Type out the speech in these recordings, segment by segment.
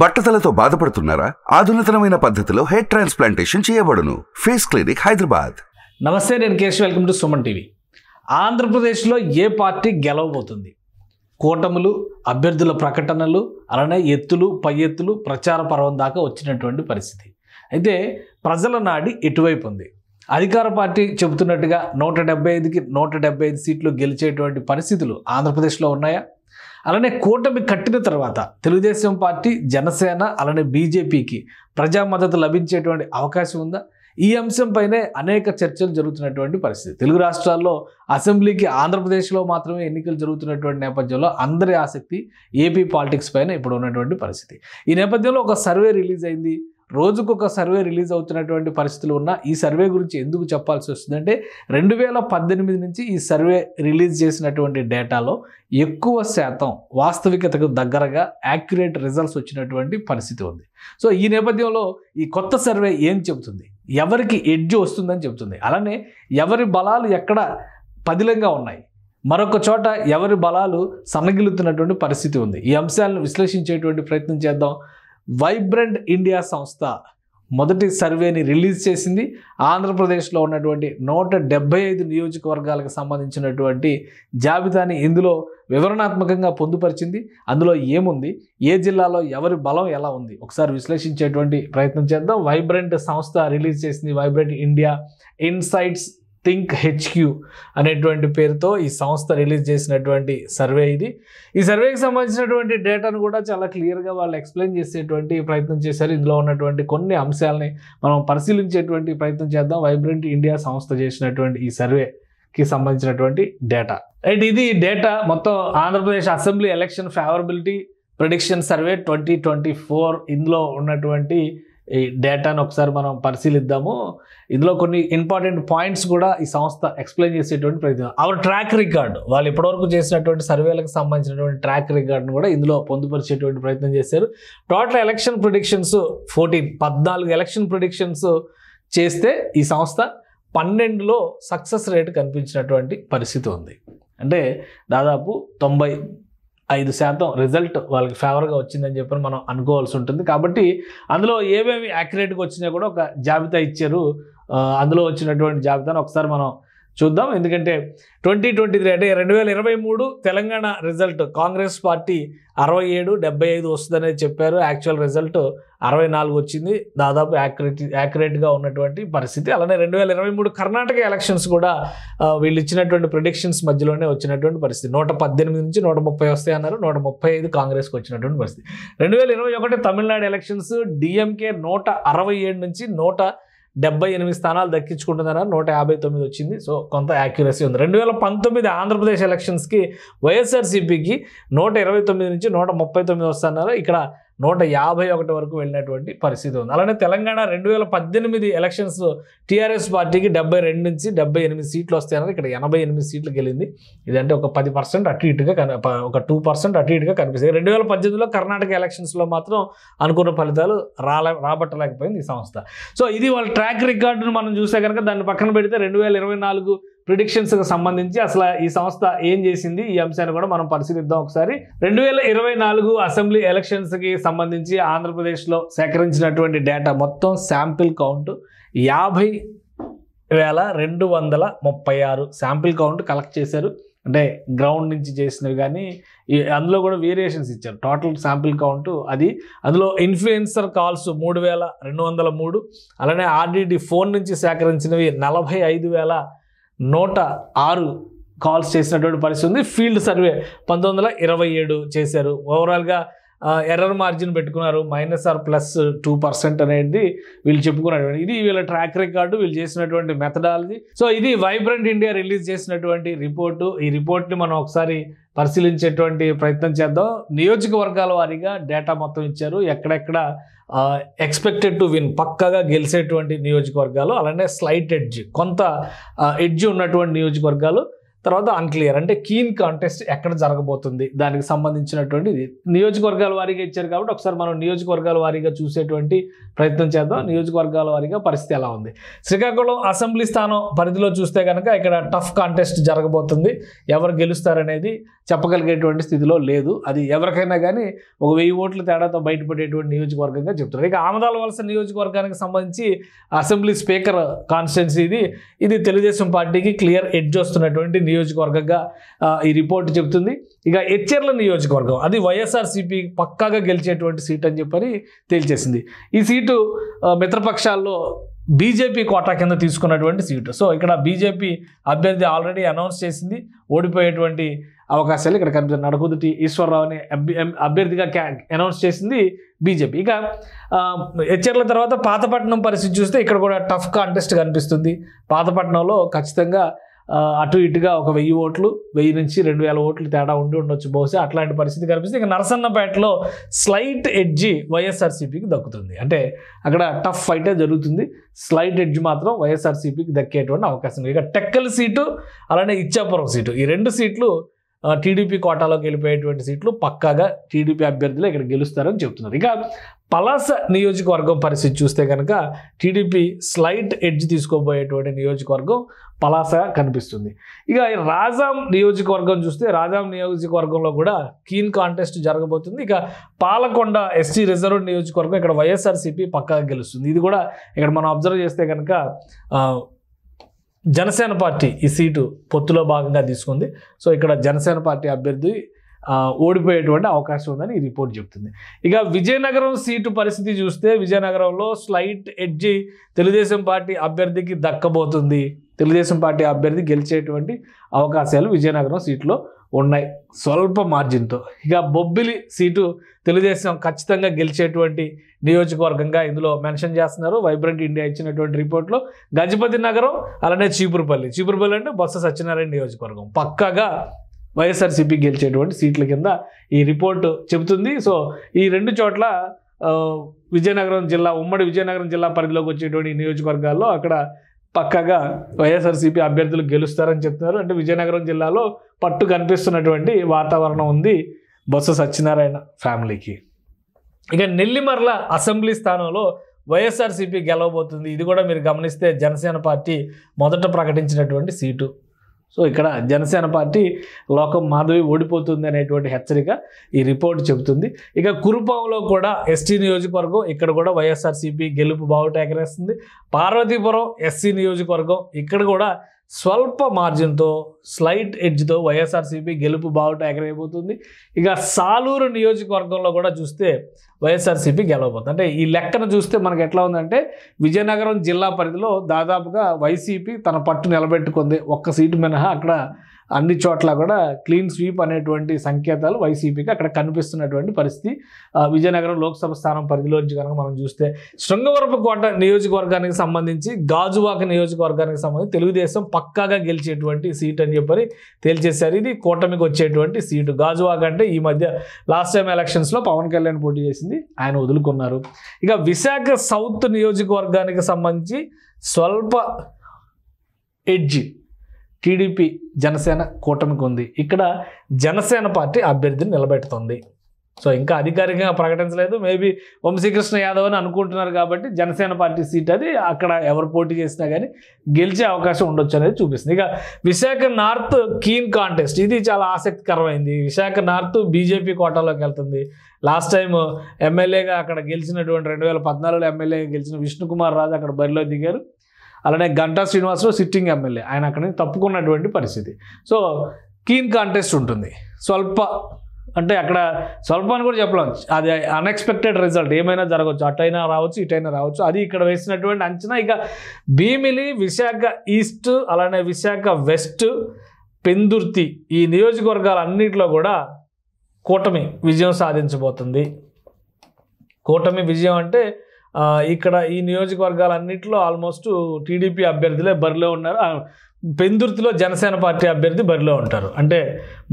బట్టతలతో బాధపడుతున్నారా ఆధునితనమైన పద్ధతిలో హెయిర్ ట్రాన్స్ప్లాంటేషన్ చేయబడును ఫేస్ క్లినిక్ హైదరాబాద్ నమస్తే నేను Kesh welcome to Suman TV ఆంధ్రప్రదేశ్లో ఏ పార్టీ గెలవబోతుంది కూటములు అభ్యర్థుల ప్రకటనలు అలానే ఎత్తులు పై ఎత్తులు ప్రచార పర్వం దాకా వచ్చినటువంటి పరిస్థితి అయితే ప్రజల నాడి ఎటువైపు ఉంది అధికార పార్టీ చెబుతున్నట్టుగా నూట డెబ్బై ఐదుకి నూట డెబ్బై ఐదు సీట్లు గెలిచేటువంటి పరిస్థితులు ఆంధ్రప్రదేశ్లో ఉన్నాయా అలానే కూటమి కట్టిన తర్వాత తెలుగుదేశం పార్టీ జనసేన అలానే బీజేపీకి ప్రజా మద్దతు లభించేటువంటి అవకాశం ఉందా ఈ అంశంపైనే అనేక చర్చలు జరుగుతున్నటువంటి పరిస్థితి తెలుగు రాష్ట్రాల్లో అసెంబ్లీకి ఆంధ్రప్రదేశ్లో మాత్రమే ఎన్నికలు జరుగుతున్నటువంటి నేపథ్యంలో అందరి ఆసక్తి ఏపీ పాలిటిక్స్ పైన ఇప్పుడు ఉన్నటువంటి పరిస్థితి ఈ నేపథ్యంలో ఒక సర్వే రిలీజ్ అయింది రోజుకొక సర్వే రిలీజ్ అవుతున్నటువంటి పరిస్థితులు ఉన్న ఈ సర్వే గురించి ఎందుకు చెప్పాల్సి వస్తుందంటే రెండు వేల పద్దెనిమిది నుంచి ఈ సర్వే రిలీజ్ చేసినటువంటి డేటాలో ఎక్కువ శాతం వాస్తవికతకు దగ్గరగా యాక్యురేట్ రిజల్ట్స్ వచ్చినటువంటి పరిస్థితి ఉంది సో ఈ నేపథ్యంలో ఈ కొత్త సర్వే ఏం చెబుతుంది ఎవరికి ఎడ్జ్ వస్తుందని చెబుతుంది అలానే ఎవరి బలాలు ఎక్కడ పదిలంగా ఉన్నాయి మరొక చోట ఎవరి బలాలు సన్నగిలుతున్నటువంటి పరిస్థితి ఉంది ఈ అంశాలను విశ్లేషించేటువంటి ప్రయత్నం చేద్దాం వైబ్రెంట్ ఇండియా సంస్థ మొదటి సర్వేని రిలీజ్ చేసింది ఆంధ్రప్రదేశ్లో ఉన్నటువంటి నూట డెబ్బై ఐదు నియోజకవర్గాలకు సంబంధించినటువంటి జాబితాని ఇందులో వివరణాత్మకంగా పొందుపరిచింది అందులో ఏముంది ఏ జిల్లాలో ఎవరి బలం ఎలా ఉంది ఒకసారి విశ్లేషించేటువంటి ప్రయత్నం చేద్దాం వైబ్రెంట్ సంస్థ రిలీజ్ చేసింది vibrant India insights think HQ అనేటువంటి పేరుతో ఈ సంస్థ రిలీజ్ చేసినటువంటి సర్వే ఇది ఈ సర్వేకి సంబంధించినటువంటి డేటాను కూడా చాలా క్లియర్గా వాళ్ళు ఎక్స్ప్లెయిన్ చేసేటువంటి ప్రయత్నం చేశారు ఇందులో ఉన్నటువంటి కొన్ని అంశాలని మనం పరిశీలించేటువంటి ప్రయత్నం చేద్దాం వైబ్రెంట్ ఇండియా సంస్థ చేసినటువంటి ఈ సర్వేకి సంబంధించినటువంటి డేటా అండ్ ఇది డేటా మొత్తం Andhra Pradesh assembly election favourability prediction survey twenty twenty four ఇందులో ఉన్నటువంటి ఈ డేటాను ఒకసారి మనం పరిశీలిద్దాము ఇందులో కొన్ని ఇంపార్టెంట్ పాయింట్స్ కూడా ఈ సంస్థ ఎక్స్ప్లెయిన్ చేసేటువంటి ప్రయత్నం అవర్ ట్రాక్ రికార్డు వాళ్ళు ఇప్పటివరకు చేసినటువంటి సర్వేలకు సంబంధించినటువంటి ట్రాక్ రికార్డును కూడా ఇందులో పొందుపరిచేటువంటి ప్రయత్నం చేశారు టోటల్ ఎలక్షన్ ప్రిడిక్షన్స్ ఫోర్టీన్ పద్నాలుగు ఎలక్షన్ ప్రిడిక్షన్స్ చేస్తే ఈ సంస్థ పన్నెండులో సక్సెస్ రేట్ కనిపించినటువంటి పరిస్థితి ఉంది అంటే దాదాపు తొంభై ఐదు శాతం రిజల్ట్ వాళ్ళకి ఫేవర్గా వచ్చిందని చెప్పి మనం అనుకోవాల్సి ఉంటుంది కాబట్టి అందులో ఏవేవి యాక్యురేట్గా వచ్చినా కూడా ఒక జాబితా ఇచ్చారు అందులో వచ్చినటువంటి జాబితాను ఒకసారి మనం చూద్దాం ఎందుకంటే ట్వంటీ ట్వంటీ త్రీ అంటే రెండు వేల ఇరవై మూడు తెలంగాణ రిజల్ట్ కాంగ్రెస్ పార్టీ అరవై ఏడు డెబ్బై ఐదు వస్తుందనేది చెప్పారు యాక్చువల్ రిజల్ట్ అరవై నాలుగు వచ్చింది దాదాపు యాక్యురేట్ యాక్యురేట్గా ఉన్నటువంటి పరిస్థితి అలానే రెండు వేల ఇరవై మూడు కర్ణాటక ఎలక్షన్స్ కూడా వీళ్ళు ఇచ్చినటువంటి ప్రొడిక్షన్స్ మధ్యలోనే వచ్చినటువంటి పరిస్థితి నూట పద్దెనిమిది నుంచి నూట ముప్పై వస్తాయి అన్నారు నూట ముప్పై ఐదు కాంగ్రెస్కి వచ్చినటువంటి పరిస్థితి రెండు వేల ఇరవై ఒకటి తమిళనాడు ఎలక్షన్స్ డిఎంకే నూట అరవై ఏడు నుంచి నూట డెబ్బై ఎనిమిది స్థానాలు దక్కించుకుంటుందన్నారు నూట యాభై తొమ్మిది వచ్చింది సో కొంత యాక్యురసీ ఉంది రెండు వేల పంతొమ్మిది ఆంధ్రప్రదేశ్ ఎలక్షన్స్కి వైఎస్ఆర్సీపీకి నూట ఇరవై తొమ్మిది నుంచి నూట ముప్పై తొమ్మిది వస్తున్నారు ఇక్కడ నూట యాభై ఒకటి వరకు వెళ్ళినటువంటి పరిస్థితి ఉంది అలానే తెలంగాణ రెండు వేల పద్దెనిమిది ఎలక్షన్స్ టీఆర్ఎస్ పార్టీకి డెబ్బై రెండు నుంచి డెబ్బై ఎనిమిది సీట్లు వస్తాయన్నారు ఇక్కడ ఎనభై ఎనిమిది సీట్లు గెలింది ఇదంటే ఒక పది పర్సెంట్ అటు ఇటుగా కని ఒక టూ పర్సెంట్ అటు ఇటుగా కనిపిస్తుంది రెండు వేల పద్దెనిమిదిలో కర్ణాటక ఎలక్షన్స్లో మాత్రం అనుకున్న ఫలితాలు రాలే రాబట్టలేకపోయింది ఈ సంస్థ సో ఇది వాళ్ళ ట్రాక్ రికార్డును మనం చూస్తే కనుక దాన్ని పక్కన పెడితే రెండు వేల ఇరవై నాలుగు ప్రిడిక్షన్స్కి సంబంధించి అసలు ఈ సంస్థ ఏం చేసింది ఈ అంశాన్ని కూడా మనం పరిశీలిద్దాం ఒకసారి రెండు వేల ఇరవై నాలుగు అసెంబ్లీ ఎలక్షన్స్కి సంబంధించి ఆంధ్రప్రదేశ్లో సేకరించినటువంటి డేటా మొత్తం శాంపిల్ కౌంట్ యాభై వేల రెండు వందల ముప్పై ఆరు శాంపిల్ కౌంట్ కలెక్ట్ చేశారు అంటే గ్రౌండ్ నుంచి చేసినవి కానీ అందులో కూడా వేరియేషన్స్ ఇచ్చారు టోటల్ శాంపిల్ కౌంట్ అది అందులో ఇన్ఫ్లుయెన్సర్ కాల్స్ మూడు వేల రెండు వందల మూడు అలానే ఆర్డీడీ ఫోన్ నుంచి సేకరించినవి నలభై ఐదు వేల నూట ఆరు కాల్స్ చేసినటువంటి పరిస్థితి ఉంది ఫీల్డ్ సర్వే పంతొమ్మిది చేశారు ఓవరాల్గా ఎర్రర్ మార్జిన్ పెట్టుకున్నారు minus or plus two percent అనేది వీళ్ళు చెప్పుకున్నటువంటి ఇది వీళ్ళ ట్రాక్ రికార్డు వీళ్ళు చేసినటువంటి మెథడాలజీ సో ఇది వైబ్రెంట్ ఇండియా రిలీజ్ చేసినటువంటి రిపోర్టు ఈ రిపోర్ట్ని మనం ఒకసారి పరిశీలించేటువంటి ప్రయత్నం చేద్దాం నియోజకవర్గాల వారీగా డేటా మొత్తం ఇచ్చారు ఎక్కడెక్కడ ఎక్స్పెక్టెడ్ టు విన్ పక్కగా గెలిచేటువంటి నియోజకవర్గాలు అలానే స్లైట్ ఎడ్జ్ కొంత ఎడ్జ్ ఉన్నటువంటి నియోజకవర్గాలు తర్వాత అన్క్లియర్ అంటే కీన్ కాంటెస్ట్ ఎక్కడ జరగబోతుంది దానికి సంబంధించినటువంటి నియోజకవర్గాల వారీగా ఇచ్చారు కాబట్టి ఒకసారి మనం నియోజకవర్గాల వారీగా చూసేటువంటి ప్రయత్నం చేద్దాం నియోజకవర్గాల వారీగా పరిస్థితి ఎలా ఉంది శ్రీకాకుళం అసెంబ్లీ స్థానం పరిధిలో చూస్తే కనుక ఇక్కడ టఫ్ కాంటెస్ట్ జరగబోతుంది ఎవరు గెలుస్తారనేది చెప్పగలిగేటువంటి స్థితిలో లేదు అది ఎవరికైనా కానీ ఒక వెయ్యి ఓట్ల తేడాతో బయటపడేటువంటి నియోజకవర్గంగా చెప్తున్నారు ఇక ఆమదాల వలస నియోజకవర్గానికి సంబంధించి అసెంబ్లీ స్పీకర్ కాన్స్టెన్సీ ఇది ఇది తెలుగుదేశం పార్టీకి క్లియర్ ఎడ్జ్ వస్తున్నటువంటి నియోజకవర్గంగా ఈ రిపోర్ట్ చెప్తుంది ఇక హెచ్ఎర్ల నియోజకవర్గం అది వైఎస్ఆర్సీపీ పక్కాగా గెలిచేటువంటి సీట్ అని చెప్పని తేల్చేసింది ఈ సీటు మిత్రపక్షాల్లో బీజేపీ కోటా కింద తీసుకున్నటువంటి సీటు సో ఇక్కడ బీజేపీ అభ్యర్థి ఆల్రెడీ అనౌన్స్ చేసింది ఓడిపోయేటువంటి అవకాశాలు ఇక్కడ కనిపి నడకుదుటి ఈశ్వరరావుని అభ్యర్థిగా అనౌన్స్ చేసింది బీజేపీ ఇక హెచ్చర్ల తర్వాత పాతపట్నం పరిస్థితి చూస్తే ఇక్కడ కూడా టఫ్ కాంటెస్ట్ కనిపిస్తుంది పాతపట్నంలో ఖచ్చితంగా అటు ఇటుగా ఒక వెయ్యి ఓట్లు వెయ్యి నుంచి రెండు వేల ఓట్లు తేడా ఉండి ఉండొచ్చు బహుశా అట్లాంటి పరిస్థితి కనిపిస్తుంది ఇక నరసన్నపేటలో స్లైట్ ఎడ్జి వైఎస్ఆర్సీపీకి దక్కుతుంది అంటే అక్కడ టఫ్ ఫైటే జరుగుతుంది స్లైట్ ఎడ్జ్ మాత్రం వైఎస్ఆర్సీపీకి దక్కేటువంటి అవకాశం ఇక టెక్కల సీటు అలానే ఇచ్చాపురం సీటు ఈ రెండు సీట్లు టీడీపీ కోటాలోకి గెలిపేటువంటి సీట్లు పక్కాగా టీడీపీ అభ్యర్థులు ఇక్కడ గెలుస్తారని చెప్తున్నారు ఇక పలాస నియోజకవర్గం పరిస్థితి చూస్తే కనుక టీడీపీ స్లైట్ ఎడ్జ్ తీసుకోబోయేటువంటి నియోజకవర్గం పలాస కనిపిస్తుంది ఇక రాజాం నియోజకవర్గం చూస్తే రాజాం నియోజకవర్గంలో కూడా కీన్ కాంటెస్ట్ జరగబోతుంది ఇక పాలకొండ ఎస్టీ రిజర్వ్ నియోజకవర్గం ఇక్కడ వైఎస్ఆర్సీపీ పక్కాగా గెలుస్తుంది ఇది కూడా ఇక్కడ మనం అబ్జర్వ్ చేస్తే కనుక జనసేన పార్టీ ఈ సీటు పొత్తులో భాగంగా తీసుకుంది సో ఇక్కడ జనసేన పార్టీ అభ్యర్థి ఓడిపోయేటువంటి అవకాశం ఉందని ఈ రిపోర్ట్ చెప్తుంది ఇక విజయనగరం సీటు పరిస్థితి చూస్తే విజయనగరంలో స్లైట్ ఎడ్జి తెలుగుదేశం పార్టీ అభ్యర్థికి దక్కబోతుంది తెలుగుదేశం పార్టీ అభ్యర్థి గెలిచేటువంటి అవకాశాలు విజయనగరం సీట్లో ఉన్నాయి స్వల్ప మార్జిన్తో ఇక బొబ్బిలి సీటు తెలుగుదేశం ఖచ్చితంగా గెలిచేటువంటి నియోజకవర్గంగా ఇందులో మెన్షన్ చేస్తున్నారు వైబ్రెంట్ ఇండియా ఇచ్చినటువంటి రిపోర్ట్లో గజపతి నగరం అలానే చీపురుపల్లి చీపురుపల్లి అంటే బొత్స సత్యనారాయణ నియోజకవర్గం పక్కాగా వైఎస్ఆర్సీపీ గెలిచేటువంటి సీట్ల కింద ఈ రిపోర్టు చెబుతుంది సో ఈ రెండు చోట్ల విజయనగరం జిల్లా ఉమ్మడి విజయనగరం జిల్లా పరిధిలోకి వచ్చేటువంటి నియోజకవర్గాల్లో అక్కడ పక్కగా వైఎస్ఆర్సీపీ అభ్యర్థులు గెలుస్తారని చెప్తున్నారు అంటే విజయనగరం జిల్లాలో పట్టు కనిపిస్తున్నటువంటి వాతావరణం ఉంది బొత్స సత్యనారాయణ ఫ్యామిలీకి ఇక నెల్లిమర్ల అసెంబ్లీ స్థానంలో వైఎస్ఆర్సీపీ గెలవబోతుంది ఇది కూడా మీరు గమనిస్తే జనసేన పార్టీ మొదట ప్రకటించినటువంటి సీటు సో ఇక్కడ జనసేన పార్టీ లోకం మాధవి ఓడిపోతుంది అనేటువంటి హెచ్చరిక ఈ రిపోర్ట్ చెబుతుంది ఇక కురుపాంలో కూడా ఎస్టీ నియోజకవర్గం ఇక్కడ కూడా వైఎస్ఆర్సీపీ గెలుపు బావుట ఎగరేస్తుంది పార్వతీపురం ఎస్సీ నియోజకవర్గం ఇక్కడ కూడా స్వల్ప మార్జిన్తో స్లైట్ ఎడ్జ్తో వైఎస్ఆర్సీపీ గెలుపు బావుట ఎగరైపోతుంది ఇక సాలూరు నియోజకవర్గంలో కూడా చూస్తే వైఎస్ఆర్సీపీ గెలవబోతుంది అంటే ఈ లెక్కను చూస్తే మనకు ఎట్లా ఉందంటే విజయనగరం జిల్లా పరిధిలో దాదాపుగా వైసీపీ తన పట్టు నిలబెట్టుకుంది ఒక్క సీటు మినహా అక్కడ అన్ని చోట్ల కూడా క్లీన్ స్వీప్ అనేటువంటి సంకేతాలు వైసీపీకి అక్కడ కనిపిస్తున్నటువంటి పరిస్థితి విజయనగరం లోక్సభ స్థానం పరిధిలోంచి కనుక మనం చూస్తే శృంగవరపు కోట నియోజకవర్గానికి సంబంధించి గాజువాక నియోజకవర్గానికి సంబంధించి తెలుగుదేశం పక్కాగా గెలిచేటువంటి సీట్ అని చెప్పని తేల్చేశారు ఇది కూటమికి వచ్చేటువంటి సీటు గాజువాక అంటే ఈ మధ్య లాస్ట్ టైం ఎలక్షన్స్లో పవన్ కళ్యాణ్ పోటీ చేసింది ఆయన వదులుకున్నారు ఇక విశాఖ సౌత్ నియోజకవర్గానికి సంబంధించి స్వల్ప ఎడ్జి టీడీపీ జనసేన కూటమికి ఉంది ఇక్కడ జనసేన పార్టీ అభ్యర్థిని నిలబెడుతుంది సో ఇంకా అధికారికంగా ప్రకటించలేదు మేబీ వంశీకృష్ణ యాదవ్ అని అనుకుంటున్నారు కాబట్టి జనసేన పార్టీ సీట్ అది అక్కడ ఎవరు పోటీ చేసినా కానీ గెలిచే అవకాశం ఉండొచ్చు అనేది చూపిస్తుంది ఇక విశాఖ నార్త్ కీన్ కాంటెస్ట్ ఇది చాలా ఆసక్తికరమైంది విశాఖ నార్త్ బీజేపీ కోటాలోకి వెళ్తుంది లాస్ట్ టైం ఎమ్మెల్యేగా అక్కడ గెలిచినటువంటి రెండు వేల పద్నాలుగులో ఎమ్మెల్యేగా గెలిచిన విష్ణుకుమార్ రాజు అక్కడ బరిలో దిగారు అలానే గంటా శ్రీనివాసరావు సిట్టింగ్ ఎమ్మెల్యే ఆయన అక్కడి నుంచి తప్పుకున్నటువంటి పరిస్థితి సో కీన్ కాంటెస్ట్ ఉంటుంది స్వల్ప అంటే అక్కడ స్వల్ప అని కూడా చెప్పలేం అది అన్ఎక్స్పెక్టెడ్ రిజల్ట్ ఏమైనా జరగవచ్చు అటైనా రావచ్చు ఇటైనా రావచ్చు అది ఇక్కడ వేసినటువంటి అంచనా ఇక భీమిలి విశాఖ ఈస్ట్ అలానే విశాఖ వెస్ట్ పెందుర్తి ఈ నియోజకవర్గాలన్నింటిలో కూడా కూటమి విజయం సాధించబోతుంది కూటమి విజయం అంటే ఇక్కడ ఈ నియోజకవర్గాలన్నింటిలో ఆల్మోస్ట్ టీడీపీ అభ్యర్థులే బరిలో ఉన్నారు పెందుర్తిలో జనసేన పార్టీ అభ్యర్థి బరిలో ఉంటారు అంటే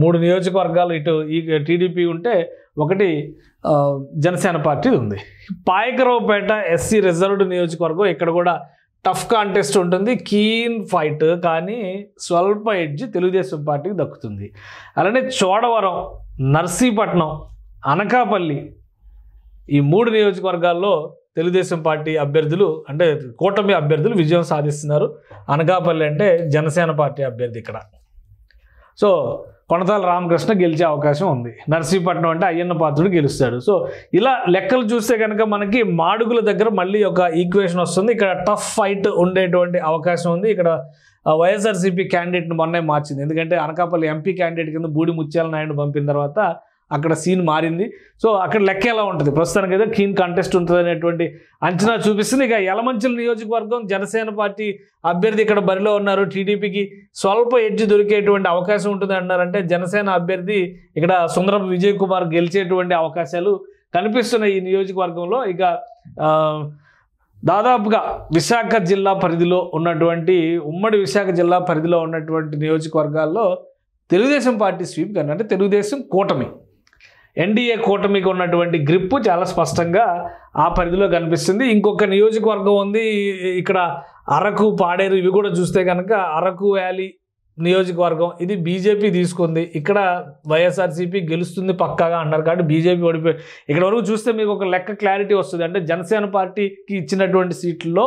మూడు నియోజకవర్గాలు ఇటు ఈ టీడీపీ ఉంటే ఒకటి జనసేన పార్టీ ఉంది పాయకరావుపేట ఎస్సీ రిజర్వ్డ్ నియోజకవర్గం ఇక్కడ కూడా టఫ్ కాంటెస్ట్ ఉంటుంది కీన్ ఫైట్ కానీ స్వల్ప ఎడ్జ్ తెలుగుదేశం పార్టీకి దక్కుతుంది అలానే చోడవరం నర్సీపట్నం అనకాపల్లి ఈ మూడు నియోజకవర్గాల్లో తెలుగుదేశం పార్టీ అభ్యర్థులు అంటే కూటమి అభ్యర్థులు విజయం సాధిస్తున్నారు అనకాపల్లి అంటే జనసేన పార్టీ అభ్యర్థి ఇక్కడ సో కొనతాల రామకృష్ణ గెలిచే అవకాశం ఉంది నర్సీపట్నం అంటే అయ్యన్న పాత్రుడు గెలుస్తాడు సో ఇలా లెక్కలు చూస్తే కనుక మనకి మాడుగుల దగ్గర మళ్ళీ ఒక ఈక్వేషన్ వస్తుంది ఇక్కడ టఫ్ ఫైట్ ఉండేటువంటి అవకాశం ఉంది ఇక్కడ వైఎస్ఆర్సీపీ క్యాండిడేట్ని మొన్నే మార్చింది ఎందుకంటే అనకాపల్లి ఎంపీ క్యాండిడేట్ కింద బూడి ముత్యాల నాయుడు పంపిన తర్వాత అక్కడ సీన్ మారింది సో అక్కడ లెక్క ఎలా ఉంటుంది ప్రస్తుతానికి అయితే క్లీన్ కంటెస్ట్ ఉంటుంది అనేటువంటి అంచనా చూపిస్తుంది ఇక యలమంచిల నియోజకవర్గం జనసేన పార్టీ అభ్యర్థి ఇక్కడ బరిలో ఉన్నారు టీడీపీకి స్వల్ప ఎడ్జ్ దొరికేటువంటి అవకాశం ఉంటుంది అన్నారంటే జనసేన అభ్యర్థి ఇక్కడ సుందరం విజయ్ కుమార్ గెలిచేటువంటి అవకాశాలు కనిపిస్తున్నాయి ఈ నియోజకవర్గంలో ఇక దాదాపుగా విశాఖ జిల్లా పరిధిలో ఉన్నటువంటి ఉమ్మడి విశాఖ జిల్లా పరిధిలో ఉన్నటువంటి నియోజకవర్గాల్లో తెలుగుదేశం పార్టీ స్వీప్ కానీ అంటే తెలుగుదేశం కూటమి ఎన్డీఏ కూటమికి ఉన్నటువంటి గ్రిప్పు చాలా స్పష్టంగా ఆ పరిధిలో కనిపిస్తుంది ఇంకొక నియోజకవర్గం ఉంది ఇక్కడ అరకు పాడేరు ఇవి కూడా చూస్తే కనుక అరకు వ్యాలీ నియోజకవర్గం ఇది బీజేపీ తీసుకుంది ఇక్కడ వైఎస్ఆర్సీపీ గెలుస్తుంది పక్కాగా అన్నారు కాబట్టి బీజేపీ ఓడిపోయి ఇక్కడ వరకు చూస్తే మీకు ఒక లెక్క క్లారిటీ వస్తుంది అంటే జనసేన పార్టీకి ఇచ్చినటువంటి సీట్లలో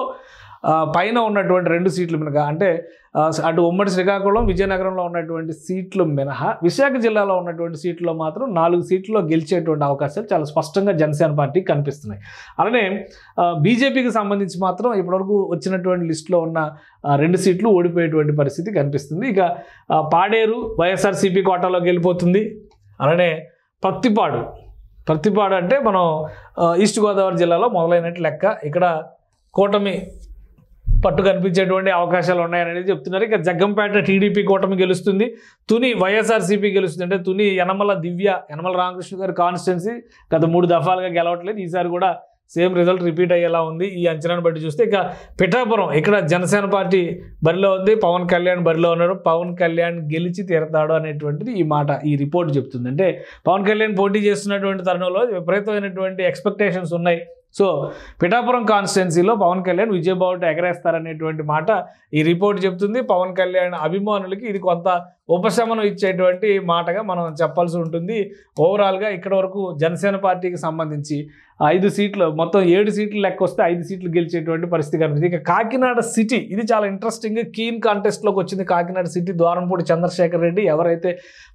పైన ఉన్నటువంటి రెండు సీట్లు మినహా అంటే అటు ఉమ్మడి శ్రీకాకుళం విజయనగరంలో ఉన్నటువంటి సీట్లు మినహా విశాఖ జిల్లాలో ఉన్నటువంటి సీట్లో మాత్రం నాలుగు సీట్లలో గెలిచేటువంటి అవకాశాలు చాలా స్పష్టంగా జనసేన పార్టీకి కనిపిస్తున్నాయి అలానే బీజేపీకి సంబంధించి మాత్రం ఇప్పటివరకు వచ్చినటువంటి లిస్టులో ఉన్న రెండు సీట్లు ఓడిపోయేటువంటి పరిస్థితి కనిపిస్తుంది ఇక పాడేరు వైఎస్ఆర్సీపీ కోటాలో గెలిపోతుంది అలానే పత్తిపాడు పత్తిపాడు అంటే మనం ఈస్ట్ గోదావరి జిల్లాలో మొదలైనట్టు లెక్క ఇక్కడ కూటమి పట్టు కనిపించేటువంటి అవకాశాలు ఉన్నాయనేది చెప్తున్నారు ఇక జగ్గంపేట టీడీపీ కూటమి గెలుస్తుంది తుని వైఎస్ఆర్సీపీ గెలుస్తుంది అంటే తుని యనమల దివ్య యనమల రామకృష్ణ గారి కాన్స్టిట్యున్సీ గత మూడు దఫాలుగా గెలవట్లేదు ఈసారి కూడా సేమ్ రిజల్ట్ రిపీట్ అయ్యేలా ఉంది ఈ అంచనాను బట్టి చూస్తే ఇక పిఠాపురం ఇక్కడ జనసేన పార్టీ బరిలో ఉంది పవన్ కళ్యాణ్ బరిలో ఉన్నారు పవన్ కళ్యాణ్ గెలిచి తీరతాడు అనేటువంటిది ఈ మాట ఈ రిపోర్ట్ చెప్తుంది అంటే పవన్ కళ్యాణ్ పోటీ చేస్తున్నటువంటి తరుణంలో విపరీతమైనటువంటి ఎక్స్పెక్టేషన్స్ ఉన్నాయి సో పిఠాపురం కాన్స్టిట్యున్సీలో పవన్ కళ్యాణ్ విజయబాబుట ఎగరేస్తారనేటువంటి మాట ఈ రిపోర్ట్ చెప్తుంది పవన్ కళ్యాణ్ అభిమానులకి ఇది కొంత ఉపశమనం ఇచ్చేటువంటి మాటగా మనం చెప్పాల్సి ఉంటుంది ఓవరాల్గా ఇక్కడ వరకు జనసేన పార్టీకి సంబంధించి ఐదు సీట్లు మొత్తం ఏడు సీట్లు లెక్క వస్తే ఐదు సీట్లు గెలిచేటువంటి పరిస్థితి కనిపిస్తుంది ఇక కాకినాడ సిటీ ఇది చాలా ఇంట్రెస్టింగ్ కీన్ కాంటెస్ట్లోకి వచ్చింది కాకినాడ సిటీ ద్వారంపూడి చంద్రశేఖర్ రెడ్డి ఎవరైతే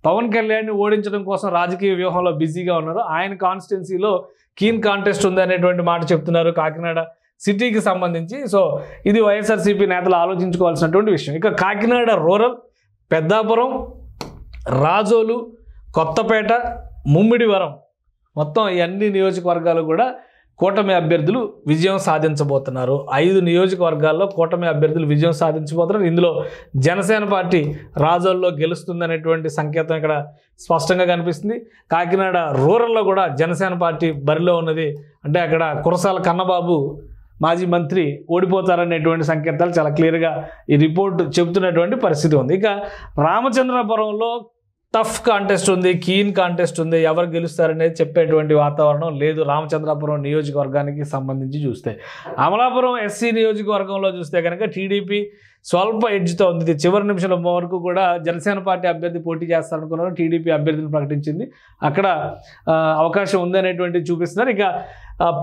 పవన్ కళ్యాణ్ని ఓడించడం కోసం రాజకీయ వ్యూహంలో బిజీగా ఉన్నారో ఆయన కాన్స్టిట్యున్సీలో కీన్ కాంటెస్ట్ ఉంది అనేటువంటి మాట చెప్తున్నారు కాకినాడ సిటీకి సంబంధించి సో ఇది వైఎస్ఆర్సీపీ నేతలు ఆలోచించుకోవాల్సినటువంటి విషయం ఇక కాకినాడ రూరల్ పెద్దాపురం రాజోలు కొత్తపేట ముమ్మిడివరం మొత్తం ఈ అన్ని నియోజకవర్గాలు కూడా కూటమి అభ్యర్థులు విజయం సాధించబోతున్నారు ఐదు నియోజకవర్గాల్లో కూటమి అభ్యర్థులు విజయం సాధించబోతున్నారు ఇందులో జనసేన పార్టీ రాజోల్లో గెలుస్తుందనేటువంటి సంకేతం ఇక్కడ స్పష్టంగా కనిపిస్తుంది కాకినాడ రూరల్లో కూడా జనసేన పార్టీ బరిలో ఉన్నది అంటే అక్కడ కురసాల కన్నబాబు మాజీ మంత్రి ఓడిపోతారనేటువంటి సంకేతాలు చాలా క్లియర్గా ఈ రిపోర్టు చెబుతున్నటువంటి పరిస్థితి ఉంది ఇక రామచంద్రపురంలో టఫ్ కాంటెస్ట్ ఉంది కీన్ కాంటెస్ట్ ఉంది ఎవరు గెలుస్తారనేది చెప్పేటువంటి వాతావరణం లేదు రామచంద్రాపురం నియోజకవర్గానికి సంబంధించి చూస్తే అమలాపురం ఎస్సీ నియోజకవర్గంలో చూస్తే కనుక టీడీపీ స్వల్ప ఎడ్జ్తో ఉంది చివరి నిమిషం వరకు కూడా జనసేన పార్టీ అభ్యర్థి పోటీ చేస్తారనుకున్నారు టీడీపీ అభ్యర్థిని ప్రకటించింది అక్కడ అవకాశం అనేటువంటి చూపిస్తున్నారు ఇక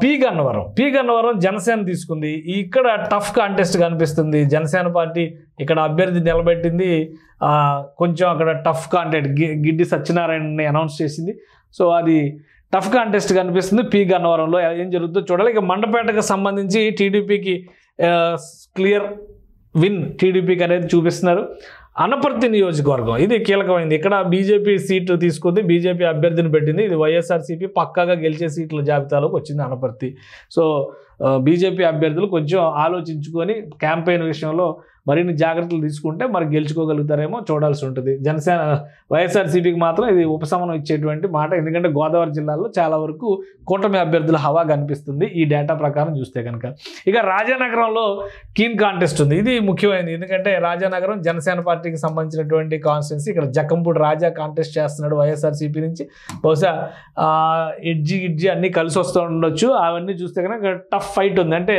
పి గన్నవరం పి గన్నవరం జనసేన తీసుకుంది ఇక్కడ టఫ్ కాంటెస్ట్ కనిపిస్తుంది జనసేన పార్టీ ఇక్కడ అభ్యర్థి నిలబెట్టింది కొంచెం అక్కడ టఫ్ కాంటెస్ట్ గిడ్డి సత్యనారాయణని అనౌన్స్ చేసింది సో అది టఫ్ కాంటెస్ట్ కనిపిస్తుంది పి గన్నవరంలో ఏం జరుగుతుందో చూడాలి ఇక మండపేటకు సంబంధించి టీడీపీకి క్లియర్ విన్ టీడీపీకి అనేది చూపిస్తున్నారు అనపర్తి నియోజకవర్గం ఇది కీలకమైంది ఇక్కడ బీజేపీ సీటు తీసుకుంది బీజేపీ అభ్యర్థిని పెట్టింది ఇది వైఎస్ఆర్సీపీ పక్కాగా గెలిచే సీట్ల జాబితాలోకి వచ్చింది అనపర్తి సో బీజేపీ అభ్యర్థులు కొంచెం ఆలోచించుకొని క్యాంపెయిన్ విషయంలో మరిన్ని జాగ్రత్తలు తీసుకుంటే మరి గెలుచుకోగలుగుతారేమో చూడాల్సి ఉంటుంది జనసేన వైఎస్ఆర్సీపీకి మాత్రం ఇది ఉపశమనం ఇచ్చేటువంటి మాట ఎందుకంటే గోదావరి జిల్లాలో చాలా వరకు కూటమి అభ్యర్థుల హవా కనిపిస్తుంది ఈ డేటా ప్రకారం చూస్తే కనుక ఇక రాజానగరంలో కీన్ కాంటెస్ట్ ఉంది ఇది ముఖ్యమైనది ఎందుకంటే రాజానగరం జనసేన పార్టీకి సంబంధించినటువంటి కాన్స్టిట్యున్సీ ఇక్కడ జక్కంపూడి రాజా కాంటెస్ట్ చేస్తున్నాడు వైఎస్ఆర్సీపీ నుంచి బహుశా ఎడ్జి గిడ్జి అన్నీ కలిసి వస్తూ ఉండొచ్చు అవన్నీ చూస్తే కనుక టఫ్ ఫైట్ ఉంది అంటే